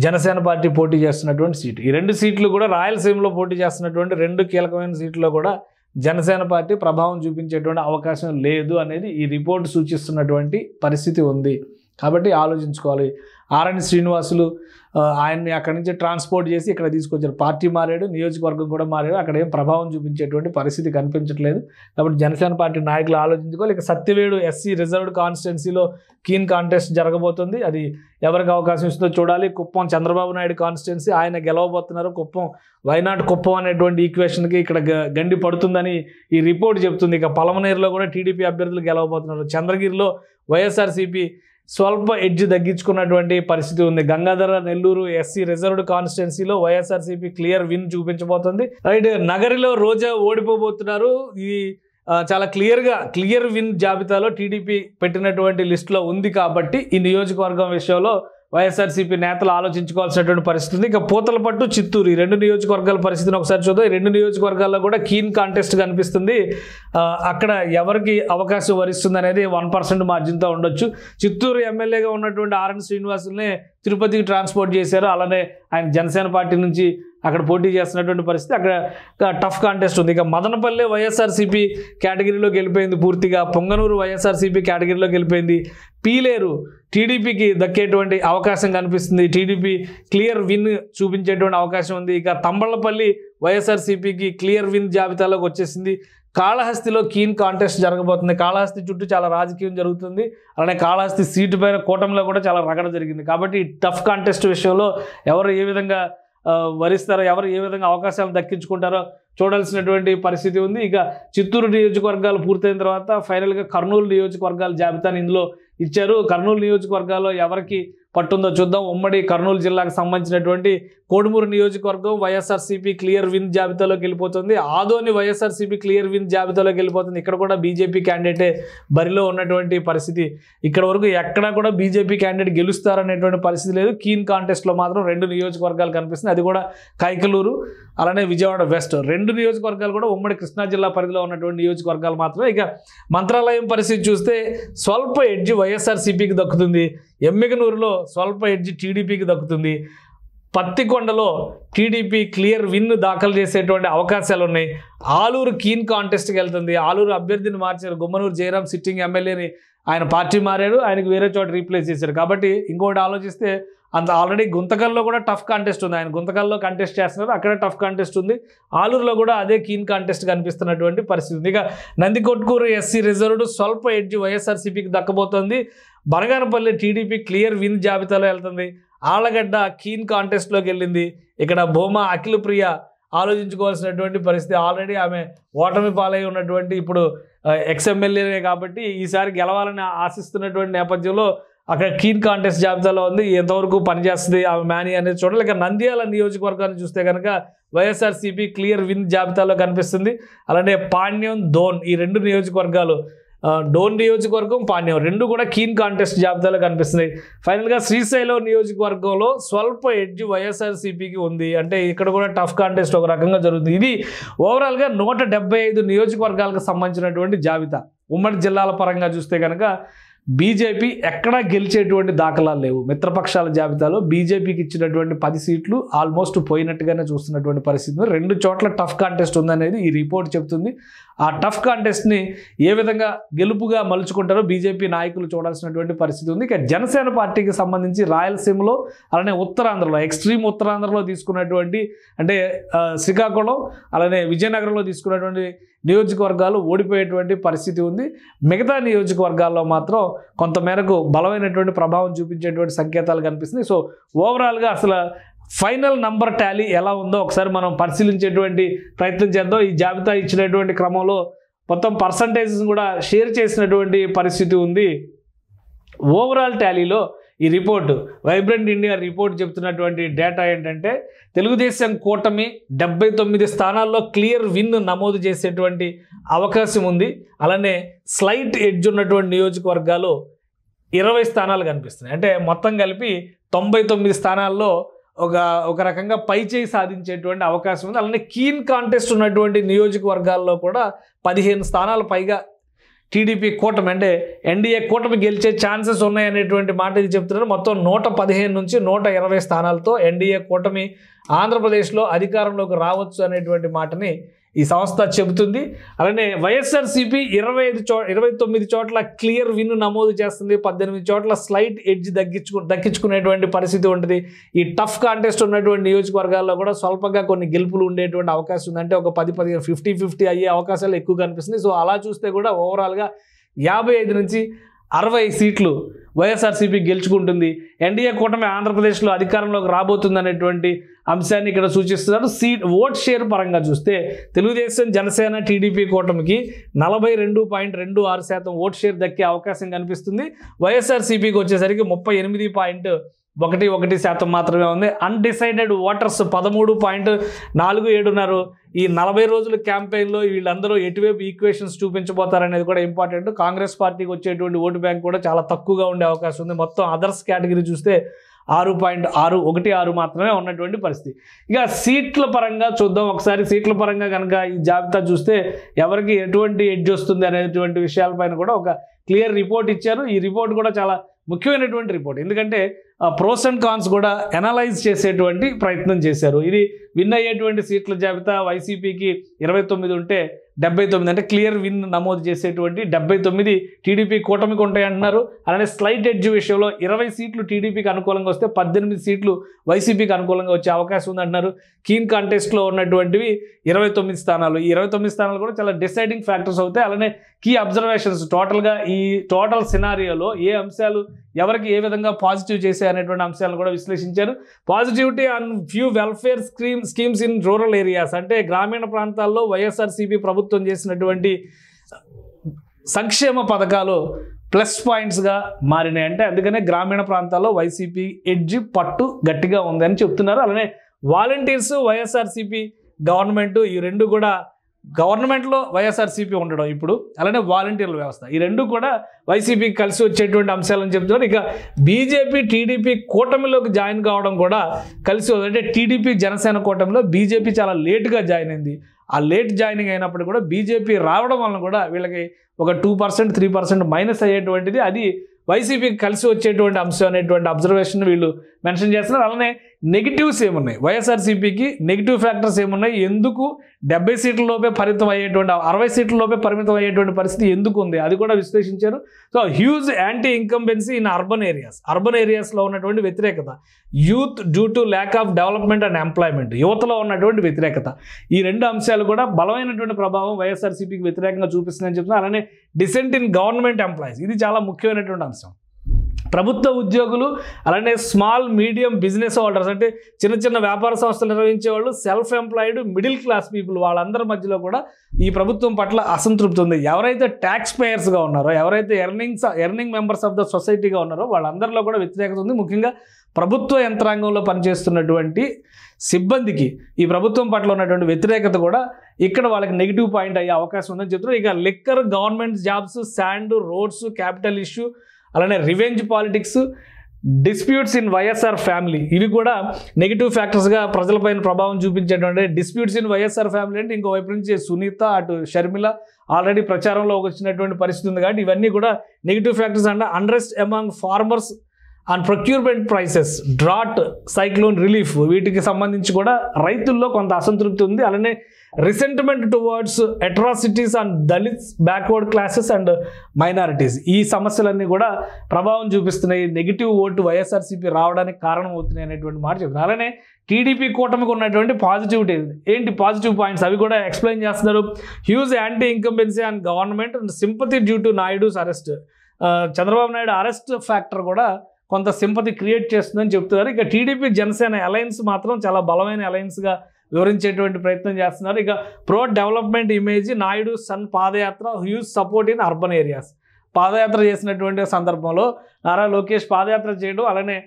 జనసేన పార్టీ పోటీ చేస్తున్నటువంటి సీటు ఈ రెండు సీట్లు కూడా రాయలసీమలో పోటీ చేస్తున్నటువంటి రెండు కీలకమైన సీట్లో కూడా జనసేన పార్టీ ప్రభావం చూపించేటువంటి అవకాశం లేదు అనేది ఈ రిపోర్ట్ సూచిస్తున్నటువంటి పరిస్థితి ఉంది కాబట్టి ఆలోచించుకోవాలి ఆర్ఎన్ శ్రీనివాసులు ఆయన్ని అక్కడి నుంచి ట్రాన్స్పోర్ట్ చేసి ఇక్కడ తీసుకొచ్చారు పార్టీ మారాడు నియోజకవర్గం కూడా మారాడు అక్కడ ఏం ప్రభావం చూపించేటువంటి పరిస్థితి కనిపించట్లేదు కాబట్టి జనసేన పార్టీ నాయకులు ఆలోచించుకోవాలి ఇక సత్యవేడు ఎస్సీ రిజర్వ్డ్ కాన్స్టిట్యున్సీలో కీన్ కాంటెస్ట్ జరగబోతుంది అది ఎవరికి అవకాశం ఇస్తుందో చూడాలి కుప్పం చంద్రబాబు నాయుడు కాన్స్టిట్యున్సీ ఆయన గెలవబోతున్నారు కుప్పం వైనాడు కుప్పం అనేటువంటి ఈక్వేషన్కి ఇక్కడ గండి పడుతుందని ఈ రిపోర్ట్ చెప్తుంది ఇక పలమనేరులో కూడా టీడీపీ అభ్యర్థులు గెలవబోతున్నారు చంద్రగిరిలో వైఎస్ఆర్సీపీ స్వల్ప ఎడ్జ్ తగ్గించుకున్నటువంటి పరిస్థితి ఉంది గంగాధర నెల్లూరు ఎస్సీ రిజర్వ్డ్ కాన్స్టిట్యున్సీలో వైఎస్ఆర్సీపీ క్లియర్ విన్ చూపించబోతుంది రైట్ నగరిలో రోజా ఓడిపోబోతున్నారు ఇది చాలా క్లియర్గా క్లియర్ విన్ జాబితాలో టీడీపీ పెట్టినటువంటి లిస్టులో ఉంది కాబట్టి ఈ నియోజకవర్గం విషయంలో వైఎస్ఆర్సీపీ నేతలు ఆలోచించుకోవాల్సినటువంటి పరిస్థితి ఇక పూతల పట్టు చిత్తూరు ఈ రెండు నియోజకవర్గాల పరిస్థితిని ఒకసారి చూద్దాం ఈ రెండు నియోజకవర్గాల్లో కూడా కీన్ కాంటెస్ట్ కనిపిస్తుంది అక్కడ ఎవరికి అవకాశం వరిస్తుంది అనేది వన్ పర్సెంట్ మార్జిన్తో ఉండొచ్చు చిత్తూరు ఎమ్మెల్యేగా ఉన్నటువంటి ఆర్ఎన్ శ్రీనివాసుల్ని తిరుపతికి ట్రాన్స్పోర్ట్ చేశారు అలానే ఆయన జనసేన పార్టీ నుంచి అక్కడ పోటీ చేస్తున్నటువంటి పరిస్థితి అక్కడ టఫ్ కాంటెస్ట్ ఉంది ఇక మదనపల్లె వైఎస్ఆర్సీపీ కేటగిరీలోకి వెళ్ళిపోయింది పూర్తిగా పొంగనూరు వైఎస్ఆర్సీపీ కేటగిరీలోకి వెళ్ళిపోయింది పీలేరు టీడీపీకి దక్కేటువంటి అవకాశం కనిపిస్తుంది టీడీపీ క్లియర్ విన్ చూపించేటువంటి అవకాశం ఉంది ఇక తంబళ్ళపల్లి వైఎస్ఆర్సీపీకి క్లియర్ విన్ జాబితాలోకి వచ్చేసింది కాళహస్తిలో కీన్ కాంటెస్ట్ జరగబోతుంది కాళహస్తి చుట్టూ చాలా రాజకీయం జరుగుతుంది అలానే కాళహస్తి సీటు పైన కూటమిలో కూడా చాలా రగడ జరిగింది కాబట్టి టఫ్ కాంటెస్ట్ విషయంలో ఎవరు ఏ విధంగా వరిస్తారో ఎవరు ఏ విధంగా అవకాశాలు దక్కించుకుంటారో చూడాల్సినటువంటి పరిస్థితి ఉంది ఇక చిత్తూరు నియోజకవర్గాలు పూర్తయిన తర్వాత ఫైనల్గా కర్నూలు నియోజకవర్గాల జాబితాను ఇందులో ఇచ్చారు కర్నూలు నియోజకవర్గాల్లో ఎవరికి పట్టుందో చూద్దాం ఉమ్మడి కర్నూలు జిల్లాకు సంబంధించినటువంటి కోడుమూరు నియోజకవర్గం వైఎస్ఆర్సీపీ క్లియర్ విన్ జాబితాలోకి వెళ్ళిపోతుంది ఆదోని వైఎస్ఆర్సీపీ క్లియర్ విన్ జాబితాలోకి వెళ్ళిపోతుంది ఇక్కడ కూడా బీజేపీ క్యాండిడేటే బరిలో ఉన్నటువంటి పరిస్థితి ఇక్కడ వరకు ఎక్కడా కూడా బీజేపీ క్యాండిడేట్ గెలుస్తారనేటువంటి పరిస్థితి లేదు కీన్ కాంటెస్ట్లో మాత్రం రెండు నియోజకవర్గాలు కనిపిస్తుంది అది కూడా కైకలూరు అలానే విజయవాడ వెస్ట్ రెండు నియోజకవర్గాలు కూడా ఉమ్మడి కృష్ణా జిల్లా పరిధిలో ఉన్నటువంటి నియోజకవర్గాలు మాత్రమే ఇక మంత్రాలయం పరిస్థితి చూస్తే స్వల్ప ఎడ్జి వైఎస్ఆర్సీపీకి దక్కుతుంది ఎమ్మెగనూరులో స్వల్ప ఎడ్జి టీడీపీకి దక్కుతుంది పత్తికొండలో టీడీపీ క్లియర్ విన్ దాఖలు చేసేటువంటి అవకాశాలు ఉన్నాయి ఆలూరు కీన్ కాంటెస్ట్కి వెళ్తుంది ఆలూరు అభ్యర్థిని మార్చారు గుమ్మనూరు జయరాం సిట్టింగ్ ఎమ్మెల్యేని ఆయన పార్టీ మారాడు ఆయనకు వేరే చోట రీప్లేస్ చేశారు కాబట్టి ఇంకోటి ఆలోచిస్తే అంత ఆల్రెడీ గుంతకల్లో కూడా టఫ్ కాంటెస్ట్ ఉంది ఆయన గుంతకల్లో కంటెస్ట్ చేస్తున్నారు అక్కడ టఫ్ కాంటెస్ట్ ఉంది ఆలూరులో కూడా అదే కీన్ కాంటెస్ట్ కనిపిస్తున్నటువంటి పరిస్థితి ఉంది ఇక నందికొట్కూరు ఎస్సీ రిజర్వ్డ్ స్వల్ప ఎడ్జి వైఎస్ఆర్సీపీకి దక్కబోతోంది బనగానపల్లి టీడీపీ క్లియర్ విన్ జాబితాలో వెళ్తుంది ఆళ్ళగడ్డ కీన్ కాంటెస్ట్లోకి వెళ్ళింది ఇక్కడ భూమా అఖిలప్రియ ఆలోచించుకోవాల్సినటువంటి పరిస్థితి ఆల్రెడీ ఆమె ఓటమి పాలై ఉన్నటువంటి ఇప్పుడు ఎక్స్ఎమ్మెల్యేనే కాబట్టి ఈసారి గెలవాలని ఆశిస్తున్నటువంటి నేపథ్యంలో అక్కడ కీన్ కాంటెస్ట్ జాబితాలో ఉంది ఎంతవరకు పనిచేస్తుంది ఆమె మ్యాని అనేది చూడాలి ఇక నంద్యాల నియోజకవర్గాన్ని చూస్తే కనుక వైఎస్ఆర్సీపీ క్లియర్ విన్ జాబితాలో కనిపిస్తుంది అలానే పాణ్యం ధోన్ ఈ రెండు నియోజకవర్గాలు డోన్ నియోజకవర్గం పాణ్యం రెండు కూడా కీన్ కాంటెస్ట్ జాబితాలో కనిపిస్తున్నాయి ఫైనల్గా శ్రీశైలం నియోజకవర్గంలో స్వల్ప ఎడ్జ్ వైఎస్ఆర్సీపీకి ఉంది అంటే ఇక్కడ కూడా టఫ్ కాంటెస్ట్ ఒక రకంగా జరుగుతుంది ఇది ఓవరాల్గా నూట నియోజకవర్గాలకు సంబంధించినటువంటి జాబితా ఉమ్మడి జిల్లాల పరంగా చూస్తే కనుక బీజేపీ ఎక్కడా గెలిచేటువంటి దాఖలాలు లేవు మిత్రపక్షాల జాబితాలో బీజేపీకి ఇచ్చినటువంటి పది సీట్లు ఆల్మోస్ట్ పోయినట్టుగానే చూస్తున్నటువంటి పరిస్థితి రెండు చోట్ల టఫ్ కాంటెస్ట్ ఉందనేది ఈ రిపోర్ట్ చెప్తుంది ఆ టఫ్ కాంటెస్ట్ని ఏ విధంగా గెలుపుగా మలుచుకుంటారో బీజేపీ నాయకులు చూడాల్సినటువంటి పరిస్థితి ఉంది ఇక జనసేన పార్టీకి సంబంధించి రాయలసీమలో అలానే ఉత్తరాంధ్రలో ఎక్స్ట్రీమ్ ఉత్తరాంధ్రలో తీసుకున్నటువంటి అంటే శ్రీకాకుళం అలానే విజయనగరంలో తీసుకున్నటువంటి నియోజకవర్గాలు ఓడిపోయేటువంటి పరిస్థితి ఉంది మిగతా నియోజకవర్గాల్లో మాత్రం కొంతమేరకు బలమైనటువంటి ప్రభావం చూపించేటువంటి సంకేతాలు కనిపిస్తున్నాయి సో ఓవరాల్గా అసలు ఫైనల్ నంబర్ టాలీ ఎలా ఉందో ఒకసారి మనం పరిశీలించేటువంటి ప్రయత్నం చేద్దాం ఈ జాబితా ఇచ్చినటువంటి క్రమంలో మొత్తం పర్సంటేజెస్ కూడా షేర్ చేసినటువంటి పరిస్థితి ఉంది ఓవరాల్ టాలీలో ఈ రిపోర్టు వైబ్రెంట్ ఇండియా రిపోర్ట్ చెప్తున్నటువంటి డేటా ఏంటంటే తెలుగుదేశం కూటమి డెబ్బై తొమ్మిది స్థానాల్లో క్లియర్ విన్ నమోదు చేసేటువంటి అవకాశం ఉంది అలానే స్లైట్ ఎడ్జ్ ఉన్నటువంటి నియోజకవర్గాలు ఇరవై స్థానాలు కనిపిస్తున్నాయి అంటే మొత్తం కలిపి తొంభై తొమ్మిది స్థానాల్లో ఒక ఒక రకంగా పై చేయి సాధించేటువంటి అవకాశం ఉంది అలానే కీన్ కాంటెస్ట్ ఉన్నటువంటి నియోజకవర్గాల్లో కూడా పదిహేను స్థానాలు పైగా టీడీపీ కూటమి అంటే ఎన్డీఏ కూటమి గెలిచే ఛాన్సెస్ ఉన్నాయనేటువంటి మాట ఇది చెప్తున్నారు మొత్తం నూట పదిహేను నుంచి నూట ఇరవై స్థానాలతో ఎన్డీఏ కూటమి ఆంధ్రప్రదేశ్లో అధికారంలోకి రావచ్చు అనేటువంటి మాటని ఈ సంస్థ చెబుతుంది అలానే వైఎస్ఆర్సీపీ ఇరవై ఐదు చో ఇరవై తొమ్మిది చోట్ల క్లియర్ విన్ నమోదు చేస్తుంది పద్దెనిమిది చోట్ల స్లైట్ ఎడ్జ్ దగ్గించుకు దక్కించుకునేటువంటి పరిస్థితి ఉంటుంది ఈ టఫ్ కాంటెస్ట్ ఉన్నటువంటి నియోజకవర్గాల్లో కూడా స్వల్పంగా కొన్ని గెలుపులు ఉండేటువంటి అవకాశం ఉందంటే ఒక పది పదిహేను ఫిఫ్టీ ఫిఫ్టీ అయ్యే అవకాశాలు ఎక్కువ కనిపిస్తుంది సో అలా చూస్తే కూడా ఓవరాల్గా యాభై ఐదు నుంచి అరవై సీట్లు వైఎస్ఆర్సీపీ గెలుచుకుంటుంది ఎన్డీఏ కూటమి ఆంధ్రప్రదేశ్లో అధికారంలోకి రాబోతుందనేటువంటి అంశాన్ని ఇక్కడ సూచిస్తున్నారు సీట్ ఓట్ షేర్ పరంగా చూస్తే తెలుగుదేశం జనసేన టీడీపీ కూటమికి నలభై రెండు పాయింట్ రెండు ఆరు శాతం ఓట్ షేర్ దక్కే అవకాశం కనిపిస్తుంది వైఎస్ఆర్సీపీకి వచ్చేసరికి ముప్పై ఎనిమిది పాయింట్ ఒకటి ఒకటి శాతం మాత్రమే ఉంది అన్డిసైడెడ్ ఓటర్స్ పదమూడు పాయింట్ నాలుగు ఏడున్నారు ఈ నలభై రోజుల క్యాంపెయిన్లో వీళ్ళందరూ ఎటువైపు ఈక్వేషన్స్ చూపించబోతారనేది కూడా ఇంపార్టెంట్ కాంగ్రెస్ పార్టీకి వచ్చేటువంటి ఓటు బ్యాంక్ కూడా చాలా తక్కువగా ఉండే అవకాశం ఉంది మొత్తం అదర్స్ కేటగిరీ చూస్తే ఆరు పాయింట్ ఆరు ఒకటి ఆరు మాత్రమే ఉన్నటువంటి పరిస్థితి ఇక సీట్ల పరంగా చూద్దాం ఒకసారి సీట్ల పరంగా కనుక ఈ జాబితా చూస్తే ఎవరికి ఎటువంటి ఎడ్జ్ వస్తుంది అనేటువంటి విషయాలపైన కూడా ఒక క్లియర్ రిపోర్ట్ ఇచ్చారు ఈ రిపోర్ట్ కూడా చాలా ముఖ్యమైనటువంటి రిపోర్ట్ ఎందుకంటే ప్రోస్ అండ్ కాన్స్ కూడా ఎనలైజ్ చేసేటువంటి ప్రయత్నం చేశారు ఇది విన్ అయ్యేటువంటి సీట్ల జాబితా వైసీపీకి ఇరవై తొమ్మిది ఉంటే డెబ్బై తొమ్మిది అంటే క్లియర్ విన్ నమోదు చేసేటువంటి డెబ్బై తొమ్మిది టీడీపీ కూటమికి అంటున్నారు అలానే స్లైట్ ఎడ్జ్ విషయంలో ఇరవై సీట్లు టీడీపీకి అనుకూలంగా వస్తే పద్దెనిమిది సీట్లు వైసీపీకి అనుకూలంగా వచ్చే అవకాశం ఉందంటున్నారు కీన్ కాంటెస్ట్లో ఉన్నటువంటివి ఇరవై తొమ్మిది స్థానాలు ఈ ఇరవై తొమ్మిది స్థానాలు కూడా చాలా డిసైడింగ్ ఫ్యాక్టర్స్ అవుతాయి అలానే కీ అబ్జర్వేషన్స్ టోటల్గా ఈ టోటల్ సినారియోలో ఏ అంశాలు ఎవరికి ఏ విధంగా పాజిటివ్ చేసే అనేటువంటి అంశాలను కూడా విశ్లేషించారు positivity and few welfare scheme schemes in rural areas అంటే గ్రామీణ ప్రాంతాల్లో వైఎస్ఆర్సీపీ ప్రభుత్వం ప్రభుత్వం చేసినటువంటి సంక్షేమ పథకాలు ప్లస్ పాయింట్స్గా మారినాయి అంటే అందుకనే గ్రామీణ ప్రాంతాల్లో వైసీపీ ఎడ్జి పట్టు గట్టిగా ఉందని చెప్తున్నారు అలానే వాలంటీర్స్ వైఎస్ఆర్సీపీ గవర్నమెంట్ ఈ రెండు కూడా గవర్నమెంట్లో వైఎస్ఆర్సీపీ ఉండడం ఇప్పుడు అలానే వాలంటీర్ల వ్యవస్థ ఈ రెండు కూడా వైసీపీకి కలిసి వచ్చేటువంటి అంశాలని చెప్తున్నారు ఇక బీజేపీ టీడీపీ కూటమిలోకి జాయిన్ కావడం కూడా కలిసి అంటే టీడీపీ జనసేన కూటమిలో బీజేపీ చాలా లేటుగా జాయిన్ అయింది ఆ లేట్ జాయినింగ్ అయినప్పుడు కూడా బీజేపీ రావడం వలన కూడా వీళ్ళకి ఒక two percent three percent minus అయ్యేటువంటిది అది వైసీపీకి కలిసి వచ్చేటువంటి అంశం అనేటువంటి అబ్జర్వేషన్ వీళ్ళు మెన్షన్ చేస్తున్నారు అలానే నెగిటివ్స్ ఏమున్నాయి వైఎస్ఆర్సీపీకి నెగిటివ్ ఫ్యాక్టర్స్ ఏమున్నాయి ఎందుకు డెబ్బై సీట్లలోపే పరిమితం అయ్యేటువంటి అరవై సీట్లలోపే పరిమితం అయ్యేటువంటి పరిస్థితి ఎందుకు ఉంది అది కూడా విశ్లేషించారు so huge anti incumbency in urban areas urban ఏరియాస్లో ఉన్నటువంటి వ్యతిరేకత youth due to lack of development and employment యువతలో ఉన్నటువంటి వ్యతిరేకత ఈ రెండు అంశాలు కూడా బలమైనటువంటి ప్రభావం వైఎస్ఆర్సీపీకి వ్యతిరేకంగా చూపిస్తుందని చెప్తున్నారు అలానే డిసెంట్ ఇన్ గవర్నమెంట్ ఎంప్లాయీస్ ఇది చాలా ముఖ్యమైనటువంటి అంశం ప్రభుత్వ ఉద్యోగులు అలానే స్మాల్ మీడియం బిజినెస్ హోల్డర్స్ అంటే చిన్న చిన్న వ్యాపార సంస్థలు నిర్వహించే వాళ్ళు self employed middle class people వాళ్ళందరి మధ్యలో కూడా ఈ ప్రభుత్వం పట్ల అసంతృప్తి ఉంది ఎవరైతే ట్యాక్స్ పేయర్స్గా ఉన్నారో ఎవరైతే earnings earning members of the సొసైటీగా ఉన్నారో వాళ్ళందరిలో కూడా వ్యతిరేకత ఉంది ముఖ్యంగా ప్రభుత్వ యంత్రాంగంలో పనిచేస్తున్నటువంటి సిబ్బందికి ఈ ప్రభుత్వం పట్ల ఉన్నటువంటి వ్యతిరేకత కూడా ఇక్కడ వాళ్ళకి నెగిటివ్ పాయింట్ అయ్యే అవకాశం ఉందని చెప్తున్నారు ఇక liquor government jobs sand roads capital issue అలానే revenge politics disputes in YSR family ఇవి కూడా నెగిటివ్ ఫ్యాక్టర్స్గా ప్రజలపైన ప్రభావం చూపించేటువంటి డిస్ప్యూట్స్ ఇన్ వైఎస్ఆర్ ఫ్యామిలీ అంటే ఇంకోవైపు నుంచి సునీత అటు షర్మిల ఆల్రెడీ ప్రచారంలో వచ్చినటువంటి పరిస్థితి ఉంది కాబట్టి ఇవన్నీ కూడా నెగిటివ్ ఫ్యాక్టర్స్ అంటే unrest among farmers and procurement prices drought cyclone relief వీటికి సంబంధించి కూడా రైతుల్లో కొంత అసంతృప్తి ఉంది అలానే resentment towards atrocities and Dalits backward classes and minorities ఈ సమస్యలన్నీ కూడా ప్రభావం చూపిస్తున్నాయి నెగిటివ్ ఓటు వైఎస్ఆర్సీపీ రావడానికి కారణం అవుతున్నాయి అనేటువంటి మాట చెప్తున్నారు అలానే టీడీపీ కూటమికి ఉన్నటువంటి పాజిటివిటీ ఏంటి పాజిటివ్ పాయింట్స్ అవి కూడా ఎక్స్ప్లెయిన్ చేస్తున్నారు huge anti incumbency and government and sympathy due to Naidu's arrest Chandrababu Naidu arrest factor కూడా కొంత సింపతి క్రియేట్ చేస్తుందని చెప్తున్నారు ఇక టీడీపీ జనసేన అలయన్స్ మాత్రం చాలా బలమైన అలయన్స్గా వివరించేటువంటి ప్రయత్నం చేస్తున్నారు ఇక pro development image Naidu son padayatra huge support in urban areas padayatra చేసినటువంటి సందర్భంలో నారా లోకేష్ పాదయాత్ర చేయడం అలానే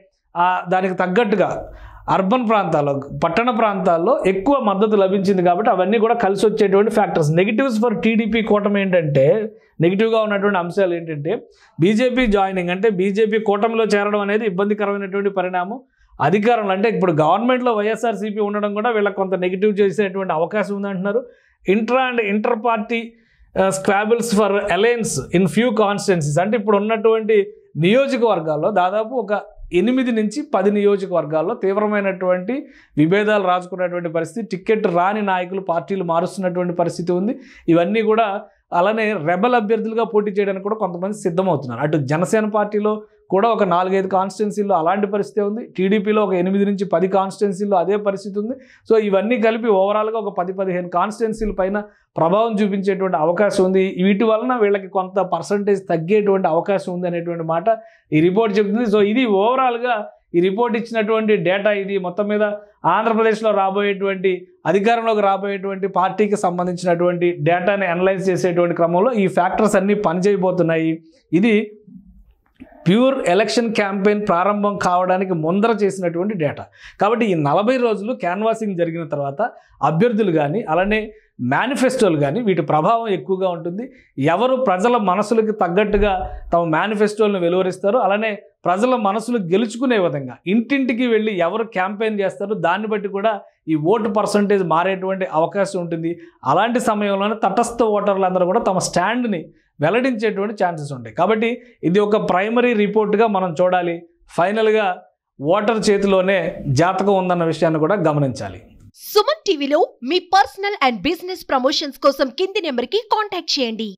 దానికి తగ్గట్టుగా అర్బన్ ప్రాంతాల్లో పట్టణ ప్రాంతాల్లో ఎక్కువ మద్దతు లభించింది కాబట్టి అవన్నీ కూడా కలిసి వచ్చేటువంటి ఫ్యాక్టర్స్ నెగిటివ్స్ ఫర్ టీడీపీ కూటమి ఏంటంటే నెగిటివ్గా ఉన్నటువంటి అంశాలు ఏంటంటే బీజేపీ జాయినింగ్ అంటే బీజేపీ కూటమిలో చేరడం అనేది ఇబ్బందికరమైనటువంటి పరిణామం అధికారంలో అంటే ఇప్పుడు గవర్నమెంట్లో వైఎస్ఆర్సీపీ ఉండడం కూడా వీళ్ళకి కొంత నెగిటివ్ చేసేటువంటి అవకాశం ఉందంటున్నారు intra and inter party squabbles for alliance in few constituencies అంటే ఇప్పుడు ఉన్నటువంటి నియోజకవర్గాల్లో దాదాపు ఒక ఎనిమిది నుంచి పది నియోజకవర్గాల్లో తీవ్రమైనటువంటి విభేదాలు రాజుకున్నటువంటి పరిస్థితి టిక్కెట్ రాని నాయకులు పార్టీలు మారుస్తున్నటువంటి పరిస్థితి ఉంది ఇవన్నీ కూడా అలానే రెబల్ అభ్యర్థులుగా పోటీ చేయడానికి కూడా కొంతమంది సిద్ధమవుతున్నారు అటు జనసేన పార్టీలో కూడా ఒక నాలుగైదు కాన్స్టిట్యున్సీల్లో అలాంటి పరిస్థితి ఉంది టీడీపీలో ఒక ఎనిమిది నుంచి పది కాన్స్టిట్యున్సీల్లో అదే పరిస్థితి ఉంది సో ఇవన్నీ కలిపి ఓవరాల్గా ఒక పది పదిహేను కాన్స్టిట్యున్సీల పైన ప్రభావం చూపించేటువంటి అవకాశం ఉంది వీటి వలన వీళ్ళకి కొంత పర్సంటేజ్ తగ్గేటువంటి అవకాశం ఉంది అనేటువంటి మాట ఈ రిపోర్ట్ చెబుతుంది సో ఇది ఓవరాల్గా ఈ రిపోర్ట్ ఇచ్చినటువంటి డేటా ఇది మొత్తం మీద ఆంధ్రప్రదేశ్లో రాబోయేటువంటి అధికారంలోకి రాబోయేటువంటి పార్టీకి సంబంధించినటువంటి డేటాని అనలైజ్ చేసేటువంటి క్రమంలో ఈ ఫ్యాక్టర్స్ అన్నీ పనిచేయబోతున్నాయి ఇది ప్యూర్ ఎలక్షన్ క్యాంపెయిన్ ప్రారంభం కావడానికి ముందర చేసినటువంటి డేటా కాబట్టి ఈ నలభై రోజులు క్యాన్వాసింగ్ జరిగిన తర్వాత అభ్యర్థులు కానీ అలానే మేనిఫెస్టోలు కానీ వీటి ప్రభావం ఎక్కువగా ఉంటుంది ఎవరు ప్రజల మనసులకు తగ్గట్టుగా తమ మేనిఫెస్టోలను వెలువరిస్తారో అలానే ప్రజల మనసులు గెలుచుకునే విధంగా ఇంటింటికి వెళ్ళి ఎవరు క్యాంపెయిన్ చేస్తారో దాన్ని బట్టి కూడా ఈ ఓటు పర్సంటేజ్ మారేటువంటి అవకాశం ఉంటుంది అలాంటి సమయంలోనే తటస్థ ఓటర్లందరూ కూడా తమ స్టాండ్ని వెల్లడించేటువంటి ఛాన్సెస్ ఉంటాయి కాబట్టి ఇది ఒక ప్రైమరీ రిపోర్ట్గా మనం చూడాలి ఫైనల్గా ఓటర్ చేతిలోనే జాతకం ఉందన్న విషయాన్ని కూడా గమనించాలి సుమన్ టీవీలో మీ పర్సనల్ అండ్ బిజినెస్ ప్రమోషన్స్ కోసం కింది నెంబర్కి కాంటాక్ట్ చేయండి